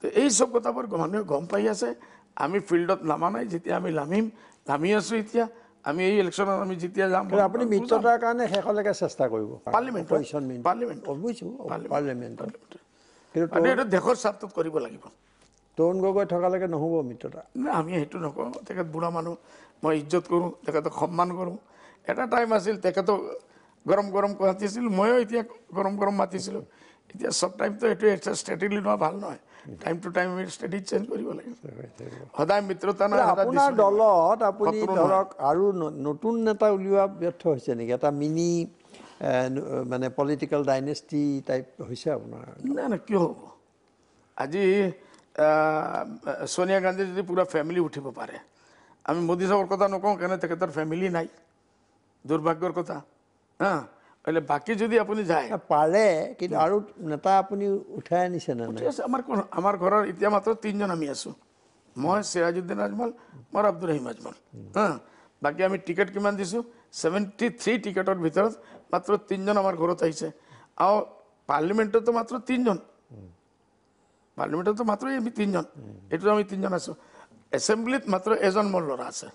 तो यही सब को तबर गमने गम पाया से आमी फील्ड ओत लामाना ही जितिया आमी लामीम लामिया स्वीतिया आमी यही इलेक्शन में आमी जितिया जाम कर अपनी मित्र रा काने है कल
का सस्ता कोई वो पार्लिमेंट ऑपरेशन
में पार्लिमेंट और भी चु पार्लिमेंट फिर तो अरे तो देखो सब तो करीब लगी पो तो उनको कोई ठगा लगे न हो वो मित्र रा ना आमी है तो न को देखा बुरा मानो मैं इज्जत करूं देखा तो खम्मान करूं এটা টাইম আছিল তেখেতো গৰম গৰম মাতিছিল ময়ো এতিয়া গৰম গৰম মাতিছিলোঁ এতিয়া চব টাইমটো এইটো ষ্ট্ৰেটেজি নোহোৱা ভাল নহয় টাইম টু টাইম আমি চেঞ্জ কৰিব লাগে সদায় মিত্ৰতা নহয় আপোনাৰ
দলত ধৰক আৰু নতুন নেতা উলিওৱা ব্যৰ্থ হৈছে নেকি এটা মিনি মানে পলিটিকেল ডাইনেষ্টি টাইপ হৈছে আপোনাৰ নাই নাই কিয় হ'ব
আজি ছোনিয়া গান্ধীয়ে যদি পুৰা ফেমিলি উঠিব পাৰে আমি মোদী চাহৰ কথা নকওঁ কাৰণে তেখেতৰ ফেমিলি নাই দুৰ্ভাগ্যৰ কথা হা হ'লে বাকী যদি আপুনি যায় পাৰে কিন্তু আৰু নেতা আপুনি উঠাই আনিছে নে আমাৰ আমাৰ ঘৰৰ এতিয়া মাত্ৰ তিনিজন আমি আছোঁ মই চিৰাজুদ্দিন আজমল মোৰ আব্দুল ৰহিম আজমল হা বাকী আমি টিকেট কিমান দিছোঁ ছেভেণ্টি থ্ৰী টিকেটৰ ভিতৰত মাত্ৰ তিনিজন আমাৰ ঘৰত আহিছে আৰু পাৰ্লিমেণ্টতো মাত্ৰ তিনিজন পাৰ্লিমেণ্টতো মাত্ৰ আমি তিনিজন এইটো আমি তিনিজন আছোঁ এছেম্বলিত মাত্ৰ এজন মোৰ ল'ৰা আছে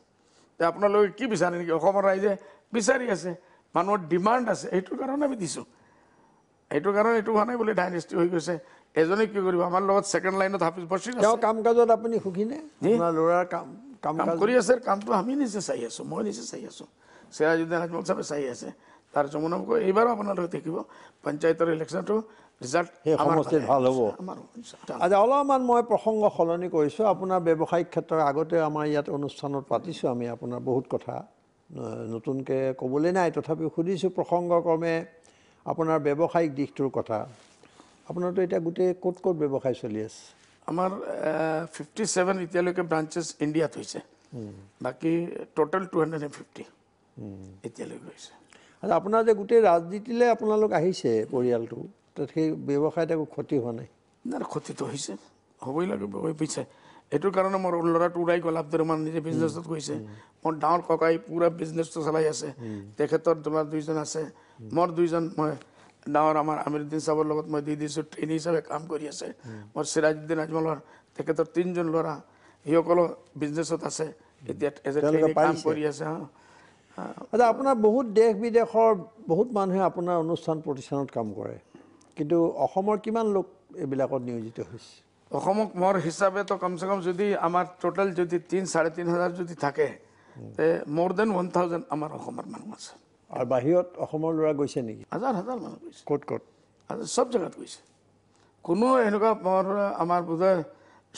আপোনালোকে কি বিচাৰে নেকি অসমৰ ৰাইজে বিচাৰি আছে মানুহৰ ডিমাণ্ড আছে এইটো কাৰণে আমি দিছোঁ সেইটো কাৰণে এইটো হোৱা নাই বোলে ডাইনেষ্টি হৈ গৈছে এজনে কি কৰিব আমাৰ লগত ছেকেণ্ড লাইনত হাফিজ বৰ্ষিদ কাম কাজত আপুনি সুখী নে ল'ৰাৰ কাম কাম কৰি আছে কামটো আমি নিজে চাই আছোঁ মই নিজে চাই আছোঁ চিৰাজুদ্দিন আজমল চাহাবে চাই আছে তাৰ জমনক এইবাৰো আপোনালোকে দেখিব পঞ্চায়তৰ ইলেকশ্যনটো
অলপমান মই প্ৰসংগ সলনি কৰিছোঁ আপোনাৰ ব্যৱসায়িক ক্ষেত্ৰত আগতে আমাৰ ইয়াত অনুষ্ঠানত পাতিছোঁ আমি আপোনাৰ বহুত কথা নতুনকৈ ক'বলৈ নাই তথাপিও সুধিছোঁ প্ৰসংগক্ৰমে আপোনাৰ ব্যৱসায়িক দিশটোৰ কথা আপোনাৰতো এতিয়া গোটেই ক'ত ক'ত ব্যৱসায় চলি আছে
আমাৰ ফিফটি ছেভেন এতিয়ালৈকে ব্ৰাঞ্চেছ ইণ্ডিয়াত হৈছে বাকী total two hundred and fifty এতিয়ালৈকে হৈছে আৰু আপোনাৰ যে গোটেই ৰাজনীতিলৈ আপোনালোক আহিছে পৰিয়ালটো সেই ব্যৱসায়ত একো ক্ষতি হোৱা নাই নাই ক্ষতিটো হৈছে হ'বই লাগিব পিছে এইটোৰ কাৰণে মোৰ ল'ৰাটো ওলাই গ'ল আব্দুৰহমান নিজে বিজনেছত গৈছে মোৰ ডাঙৰ ককাই পুৰা বিজনেছটো চলাই আছে তেখেতৰ তোমাৰ দুইজন আছে মোৰ দুইজন মই ডাঙৰ আমাৰ আমিৰুদ্দিন চাহৰ লগত মই দি দিছোঁ ট্ৰেইনিং হিচাপে কাম কৰি আছে মোৰ চিৰাজুদ্দিন আজমলৰ তেখেতৰ তিনিজন ল'ৰা সেইসকলো বিজনেছত আছে এতিয়া এজ কাম কৰি আছে
আপোনাৰ বহুত দেশ বিদেশৰ বহুত মানুহে আপোনাৰ অনুষ্ঠান প্ৰতিষ্ঠানত কাম কৰে কিন্তু অসমৰ কিমান লোক এইবিলাকত
নিয়োজিত হৈছে অসমক মোৰ হিচাপেতো কমচে কম যদি আমাৰ টোটেল যদি তিনি চাৰে তিনি হাজাৰ যদি থাকে মোৰ দেন ওৱান থাউজেণ্ড আমাৰ অসমৰ মানুহ আছে আৰু বাহিৰত অসমৰ ল'ৰা গৈছে নেকি হাজাৰ হাজাৰ মানুহ গৈছে ক'ত ক'ত চব জেগাত গৈছে কোনো এনেকুৱা মোৰ আমাৰ বোধহয়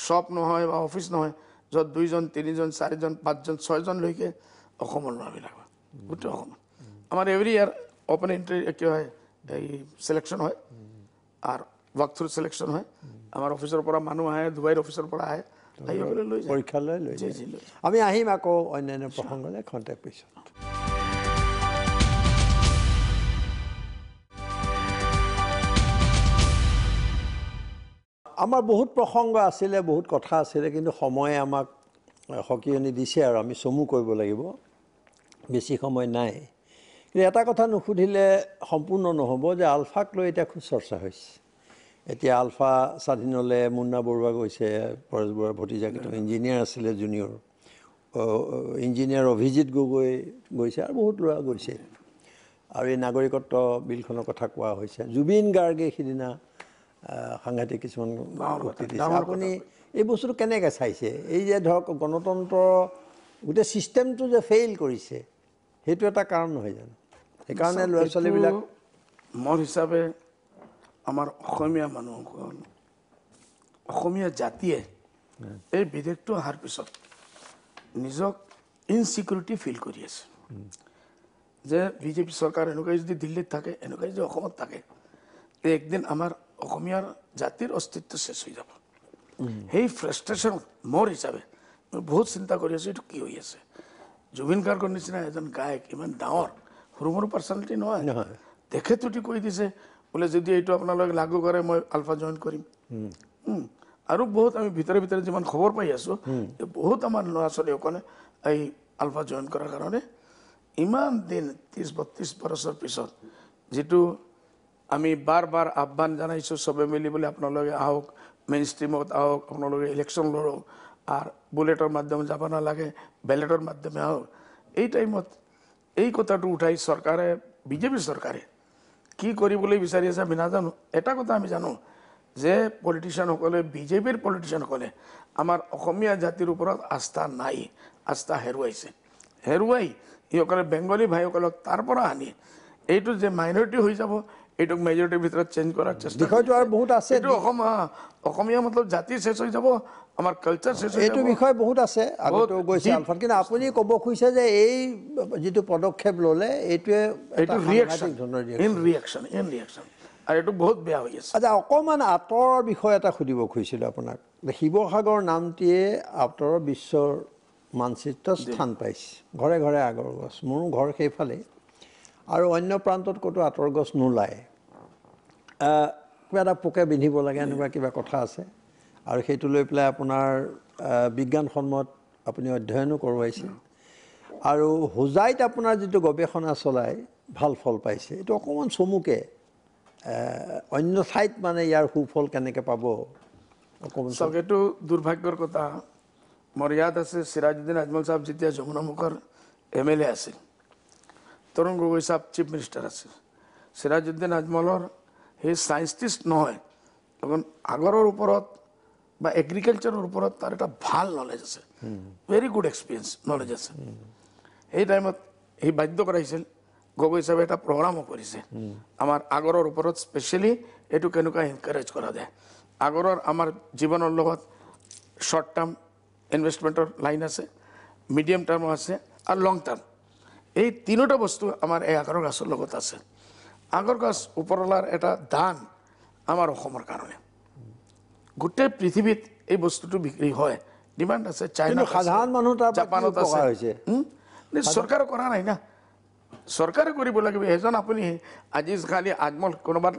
শ্বপ নহয় বা অফিচ নহয় য'ত দুইজন তিনিজন চাৰিজন পাঁচজন ছয়জনলৈকে অসমৰ ল'ৰাবিলাক হয় গোটেই অসমত আমাৰ এভৰি ইয়াৰ অপেন এণ্ট্ৰি কি হয় এই চিলেকশ্যন হয় আৰু ৱাক থ্ৰু চিলেকশ্যন হয় আমাৰ অফিচৰ পৰা মানুহ আহে ডুবাইৰ অফিচৰ পৰা আহে লৈ আমি আহিম
আকৌ অন্যান্য প্ৰসংগলৈ ঘণ্টেক পিছত আমাৰ বহুত প্ৰসংগ আছিলে বহুত কথা আছিলে কিন্তু সময়ে আমাক সকিয়নি দিছে আৰু আমি চমু কৰিব লাগিব বেছি সময় নাই কিন্তু এটা কথা নুসুধিলে সম্পূৰ্ণ নহ'ব যে আলফাক লৈ এতিয়া খুব চৰ্চা হৈছে এতিয়া আলফা স্বাধীনলৈ মুন্না বৰুৱা গৈছে পৰেশ বৰুৱাৰ ভতিজাক ইঞ্জিনিয়াৰ আছিলে জুনিয়ৰ ইঞ্জিনিয়াৰ অভিজিৎ গগৈ গৈছে আৰু বহুত ল'ৰা গৈছে আৰু এই নাগৰিকত্ব বিলখনৰ কথা কোৱা হৈছে জুবিন গাৰ্গে সিদিনা সাংঘাতিক কিছুমান আপুনি এই বস্তুটো কেনেকৈ চাইছে এই যে ধৰক গণতন্ত্ৰ গোটেই ছিষ্টেমটো যে ফেইল কৰিছে সেইটো এটা কাৰণ নহয় জানো সেইকাৰণে ল'ৰা ছোৱালীবিলাক
মত হিচাপে আমাৰ অসমীয়া মানুহসকল অসমীয়া জাতিয়ে এই বিধেয়কটো অহাৰ পিছত নিজক ইনচিকিউৰিটি ফিল কৰি আছে যে বিজেপি চৰকাৰ এনেকুৱাই যদি দিল্লীত থাকে এনেকুৱাই যদি অসমত থাকে তে একদিন আমাৰ অসমীয়া জাতিৰ অস্তিত্ব শেষ হৈ যাব সেই ফ্ৰাষ্ট্ৰেশ্যনত মোৰ হিচাপে মই বহুত চিন্তা কৰি আছোঁ এইটো কি হৈ আছে জুবিন গাৰ্গৰ নিচিনা এজন গায়ক ইমান ডাঙৰ সৰু হুৰুমৰ পাৰ্চনেলিটি নহয় তেখেতটো কৈ দিছে বোলে যদি এইটো আপোনালোকে লাগু কৰে মই আলফা জইন কৰিম আৰু বহুত আমি ভিতৰে ভিতৰে যিমান খবৰ পাই আছোঁ বহুত আমাৰ ল'ৰা ছোৱালী ছোৱালীসকলে এই আলফা জইন কৰাৰ কাৰণে ইমান দিন ত্ৰিছ বত্ৰিছ বৰষৰ পিছত যিটো আমি বাৰ বাৰ আহ্বান জনাইছোঁ চবে মিলি বোলে আপোনালোকে আহক মেইন ষ্ট্ৰীমত আহক আপোনালোকে ইলেকশ্যন লৰক আৰু বুলেটৰ মাধ্যমে যাব নালাগে বেলেটৰ মাধ্যমে আহক এই টাইমত এই কথাটো উঠাই চৰকাৰে বিজেপি চৰকাৰে কি কৰিবলৈ বিচাৰি আছে আমি নাজানো এটা কথা আমি জানো যে পলিটিচিয়ানসকলে বিজেপিৰ পলিটিচিয়ানসকলে আমাৰ অসমীয়া জাতিৰ ওপৰত আস্থা নাই আস্থা হেৰুৱাইছে হেৰুৱাই সিসকলে বেংগলী ভাইসকলক তাৰ পৰা আনি এইটো যে মাইনৰিটি হৈ যাব এইটোক মেজৰিটিৰ ভিতৰত চেঞ্জ কৰাৰ চেষ্টা বহুত আছে এইটো অসম অসমীয়া মতলব জাতি শেষ হৈ যাব আমাৰ কালচাৰ শেষ এইটো বিষয়ে
বহুত আছে আগতেও গৈছে আলফান কিন্তু আপুনি ক'ব খুজিছে যে এই যিটো পদক্ষেপ ল'লে এইটোৱে এইটো reaction in
reaction in reaction আৰু এইটো বহুত বেয়া
হৈ আছে আচ্ছা অকণমান আঁতৰৰ বিষয় এটা সুধিব খুজিছিলোঁ আপোনাক শিৱসাগৰ নামটিয়ে আঁতৰৰ বিশ্বৰ মানচিত্ৰ স্থান পাইছে ঘৰে ঘৰে আগৰ গছ মোৰো ঘৰ সেইফালেই আৰু অন্য প্ৰান্তত ক'তো আঁতৰ গছ নোলায় কিবা এটা পোকে বিন্ধিব লাগে এনেকুৱা কিবা কথা আছে আৰু সেইটো লৈ পেলাই আপোনাৰ বিজ্ঞানসন্মত আপুনি অধ্যয়নো কৰোৱাইছে আৰু হোজাইত আপোনাৰ যিটো গৱেষণা চলাই ভাল ফল পাইছে এইটো অকণমান চমুকে অন্য ঠাইত মানে ইয়াৰ সুফল কেনেকৈ পাব অকণমান
চাওক এইটো দুৰ্ভাগ্যৰ কথা মোৰ ইয়াত আছে চিৰাজুদ্দিন আজমল চাহাব যেতিয়া যমুনামুখৰ এম এল এ আছিল তরুণ গগৈ সাহেব চিফ মিনিস্টার আছে সিরাজউদ্দিন আজমলৰ সি চাইণ্টিষ্ট নহয় তখন আগৰৰ ওপৰত বা এগ্ৰিকালচাৰৰ ওপৰত তাৰ এটা ভাল নলেজ আছে ভেৰি গুড এক্সপিৰিয়েঞ্চ নলেজ আছে সেই টাইমত সি বাধ্য কৰাইছিল গগৈ সাহেবে এটা প্ৰগ্ৰামো কৰিছে আমাৰ আগৰৰ ওপৰত স্পেচিয়েলি এইটো কেনেকুৱা এনকাৰেজ কৰা যায় আগৰৰ আমাৰ জীৱনৰ লগত শ্বৰ্ট টাৰ্ম ইনভেষ্টমেণ্টৰ লাইন আছে মিডিয়াম টাৰ্মো আছে আৰু লং টাৰ্ম এই তিনিওটা বস্তু আমাৰ এই আগৰ গছৰ লগত আছে আগৰ গছ ওপৰলাৰ এটা দান আমাৰ অসমৰ কাৰণে গোটেই পৃথিৱীত এই বস্তুটো বিক্ৰী হয় ডিমাণ্ড আছে জাপানত চৰকাৰে কৰা নাই না চৰকাৰে কৰিব লাগিব সেইজন আপুনি আজি কালি আজমল কোনোবা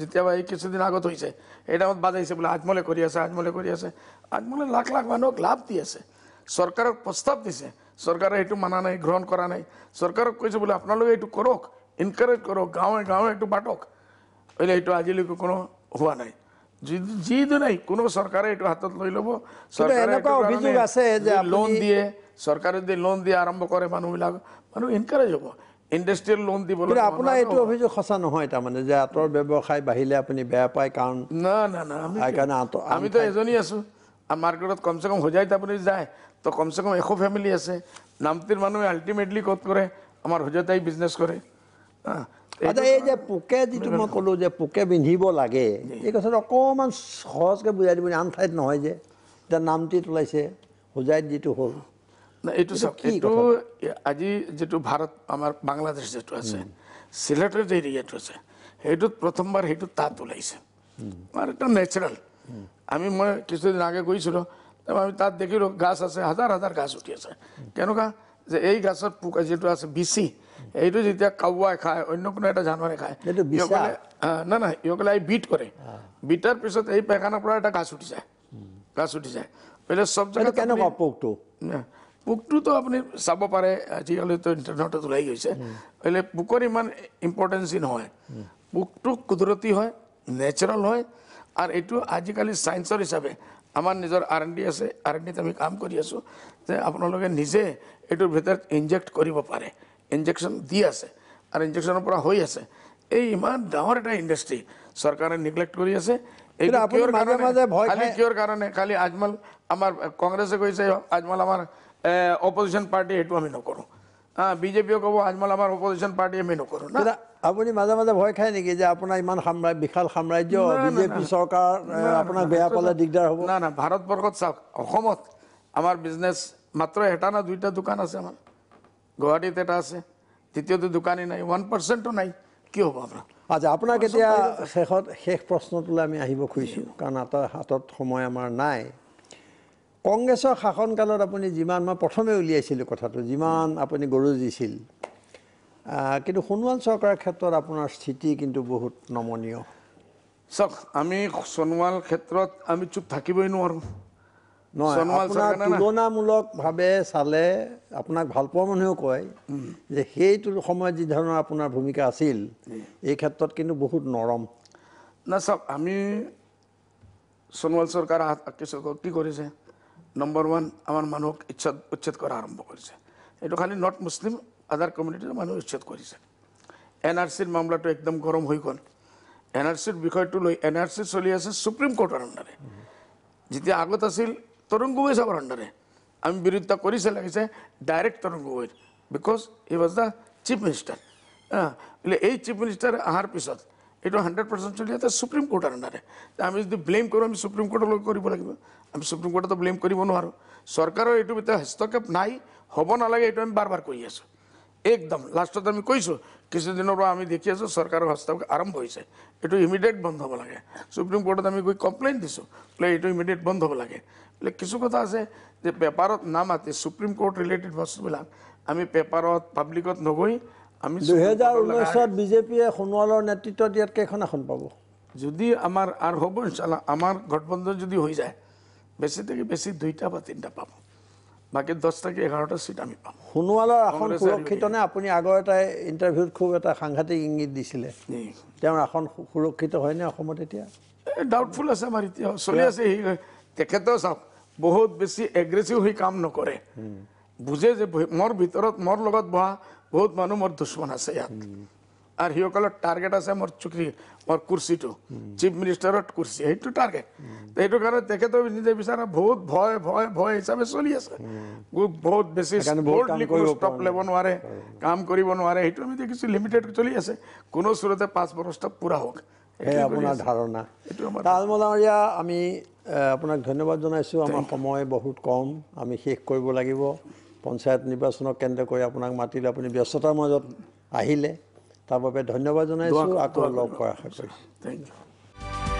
যেতিয়াবা এই কিছুদিন আগত হৈছে এই টাইমত বাজাইছে বোলে আজমলে কৰি আছে আজমলে কৰি আছে আজমলে লাখ লাখ মানুহক লাভ দি আছে চৰকাৰক প্ৰস্তাৱ দিছে চৰকাৰে সেইটো মানা নাই গ্ৰহণ কৰা নাই চৰকাৰক কৈছে বোলে আপোনালোকে এইটো কৰক এনকাৰেজ কৰক গাঁৱে গাঁৱে এইটো বাটক বুলি এইটো আজিলৈকে কোনো হোৱা নাই যিদিনাই কোনো চৰকাৰে এইটো হাতত লৈ ল'ব লোন দিয়ে চৰকাৰে যদি লোন দিয়ে আৰম্ভ কৰে মানুহবিলাক মানুহ এনকাৰেজ হ'ব ইণ্ডাষ্ট্ৰিয়েল লোন আপোনাৰ
সঁচা নহয় তাৰমানে যে আঁতৰ ব্যৱসায় বাঢ়িলে আপুনি বেয়া পায় কাৰণ না না
আমিতো এজনী আছোঁ আপুনি যায় তো কমচে কম এশ ফেমিলি আছে নামতির মানুষ আল্টিমেটলি কত করে আমার হজতাই বিজনেস করে
আচ্ছা পোকে যেটা মানে কলো যে পোকে বিঁধিব লাগে এই কথা অকমান দিব আন নহয় যে নামটিত ওলাইছে হোজাই যেটা হল
এইটো এইটো আজি যেটো ভাৰত আমাৰ বাংলাদেশ যেটো আছে চিলেটৰ যে এৰিয়াটো আছে সেইটোত প্ৰথমবাৰ সেইটো তাঁত ওলাইছে আমাৰ নেচাৰেল আমি মই কিছুদিন আগে গৈছিলোঁ আমি তাত দেখিলোঁ গাছ আছে হাজাৰ হাজাৰ গাছ উঠি আছে কেনেকুৱা যে এই গাছত পোক যিটো আছে বিচি এইটো যেতিয়া কাৱাই খায় অন্য কোনো এটা জানোৱাৰে খায় নাই নাই সিহঁতে আহি বিট কৰে বিটাৰ পিছত এই পেকানৰ পৰা এটা গাছ উঠি যায় গাছ উঠি যায় বোলে চব জেগাত কেনেকুৱা পোকটো পোকটোতো আপুনি চাব পাৰে আজিকালিতো ইণ্টাৰনেটত ওলাই গৈছে বোলে পোকৰ ইমান ইম্পৰ্টেঞ্চি নহয় পোকটো কুদৰতী হয় নেচাৰেল হয় আৰু এইটো আজিকালি চায়েন্সৰ হিচাপে আমাৰ নিজৰ আৰ এন ডি আছে আৰ এন ডিত আমি কাম কৰি আছোঁ যে আপোনালোকে নিজে এইটোৰ ভিতৰত ইনজেক্ট কৰিব পাৰে ইনজেকশ্যন দি আছে আৰু ইনজেকশ্যনৰ পৰা হৈ আছে এই ইমান ডাঙৰ এটা ইণ্ডাষ্ট্ৰী চৰকাৰে নিগলেক্ট কৰি আছে কিয়ৰ কাৰণে খালি আজমল আমাৰ কংগ্ৰেছে কৈছে আজমল আমাৰ অপজিশ্যন পাৰ্টি সেইটো আমি নকৰোঁ বিজেপিয়ে ক'ব আজমল আমাৰ অপজিশ্যন পাৰ্টি আমি নকৰোঁ আপুনি
মাজে মাজে ভয় খায় নেকি যে আপোনাৰ ইমান সাম্ৰাজ্য বিশাল সাম্ৰাজ্য বিজেপি
চৰকাৰ আপোনাক বেয়া পালে দিগদাৰ হ'ব না না ভাৰতবৰ্ষত চাওক অসমত আমাৰ বিজনেছ মাত্ৰ এটা না দুইটা দোকান আছে আমাৰ গুৱাহাটীত এটা আছে তৃতীয়টো দোকানেই নাই ওৱান পাৰ্চেণ্টো নাই কি হ'ব আপোনাৰ
আচ্ছা আপোনাক এতিয়া শেষত শেষ প্ৰশ্নটোলৈ আমি আহিব খুজিছোঁ কাৰণ আত হাতত সময় আমাৰ নাই কংগ্ৰেছৰ শাসনকালত আপুনি যিমান মই প্ৰথমে উলিয়াইছিলোঁ কথাটো যিমান আপুনি গৰু দিছিল কিন্তু সোণোৱাল চৰকাৰৰ ক্ষেত্ৰত
আপোনাৰ স্থিতি কিন্তু বহুত নমনীয় চাওক আমি সোণোৱাল ক্ষেত্ৰত আমি চুপ থাকিবই নোৱাৰোঁ
তুলনামূলকভাৱে চালে আপোনাক ভালপোৱা মানুহেও কয় যে সেইটো সময়ত যি ধৰণৰ আপোনাৰ ভূমিকা আছিল
এই ক্ষেত্ৰত কিন্তু বহুত নৰম না চাওক আমি সোণোৱাল চৰকাৰ কি কৰিছে নম্বৰ ওৱান আমাৰ মানুহক ইচ্ছা উচ্ছেদ কৰা আৰম্ভ কৰিছে এইটো খালী নট মুছলিম আদাৰ কমিউনিটিৰ মানুহ উচ্ছেদ কৰিছে এন আৰ চিৰ মামলাটো একদম গৰম হৈ গ'ল এন আৰ চিৰ বিষয়টো লৈ এন আৰ চি চলি আছে সুপ্ৰিম কোৰ্টৰ আণ্ডাৰে যেতিয়া আগত আছিল তৰুণ গগৈ চাবৰ আণ্ডাৰে আমি বিৰোধিত কৰিছে লাগিছে ডাইৰেক্ট তৰুণ গগৈৰ because he was the chief minister বোলে এই চিফ মিনিষ্টাৰ অহাৰ পিছত এইটো হাণ্ড্ৰেড পাৰ্চেণ্ট চলি আছে চুপ্ৰিম কোৰ্টৰ আণ্ডাৰে আমি যদি ব্লেম কৰোঁ আমি চুপ্ৰিম কোৰ্টলৈ কৰিব লাগিব আমি চুপ্ৰিম কোৰ্টতো ব্লেম কৰিব নোৱাৰোঁ চৰকাৰৰ এইটো ভিতৰত হস্তক্ষেপ নাই হ'ব নালাগে এইটো আমি বাৰ বাৰ কৰি আছোঁ একদম লাস্টত আমি কৈছো কিছুদিনৰ পৰা আমি দেখি আছো চৰকাৰৰ হস্তক আৰম্ভ হৈছে এইটো ইমিডিয়েট বন্ধ হ'ব লাগে সুপ্ৰিম কোৰ্টত আমি গৈ কমপ্লেইন দিছোঁ বোলে এইটো ইমিডিয়েট বন্ধ হ'ব লাগে বোলে কিছু কথা আছে যে পেপাৰত নামাতি চুপ্ৰিম কোৰ্ট ৰিলেটেড বস্তুবিলাক আমি পেপাৰত পাব্লিকত নগৈ আমি দুহেজাৰ ঊনৈছত বিজেপিয়ে সোণোৱালৰ নেতৃত্বত ইয়াত কেইখন আসন পাব যদি আমাৰ আৰু হ'ব আমাৰ গঠবন্ধন যদি হৈ যায় বেছি থাকি বেছি দুইটা বা তিনিটা পাব বাকী দহটা কি এঘাৰটা চিট আমি পাব
সোনোয়ালেৰ আসন সুৰক্ষিত নে আপুনি আগৰ এটা ইণ্টাৰভিউত খুব এটা সাংঘাতিক ইংগিত দিছিলে তেওঁৰ আসন সুৰক্ষিত হয়নে অসমত এতিয়া
ডাউটফুল আছে আমার এতিয়া চলি আছে সি তেখেতও চাওক বহুত বেছি এগ্রেসিভ হৈ কাম নকৰে বুজে যে মোৰ ভিতৰত মোৰ লগত বহা বহুত মানুহ মোৰ দুশ্মন আছে ইয়াত আৰু সিসকলৰ টাৰ্গেট আছে মোৰ চুক্ৰি মোৰ কুৰ্সিটো চিফ মিনিষ্টাৰেৰ কুৰ্সি সেইটো টাৰ্গেট সেইটো কাৰণে কাৰণে নিজে বিচাৰে বহুত ভয় ভয় ভয় হিচাপে চলি আছে বহুত বেছি টপ লেব নয় কাম কৰিব নোৱাৰে সেইটো আমি দেখি লিমিটেড চলি আছে কোনো সুৰতে পাঁচ পূৰা হওক পুৰা হোক আপনাৰ ধাৰণা ডালমলাড়িয়া আমি
আপোনাক ধন্যবাদ জনাইছোঁ আমাৰ সময় বহুত কম আমি শেষ কৰিব লাগিব পঞ্চায়ত নিৰ্বাচনক কেন্দ্ৰ কৰি আপোনাক মাতিলে আপুনি ব্যস্ততাৰ মাজত আহিলে তাৰ বাবে ধন্যবাদ জনাইছোঁ আকৌ লগ কৰা আশা কৰিছোঁ থেংক ইউ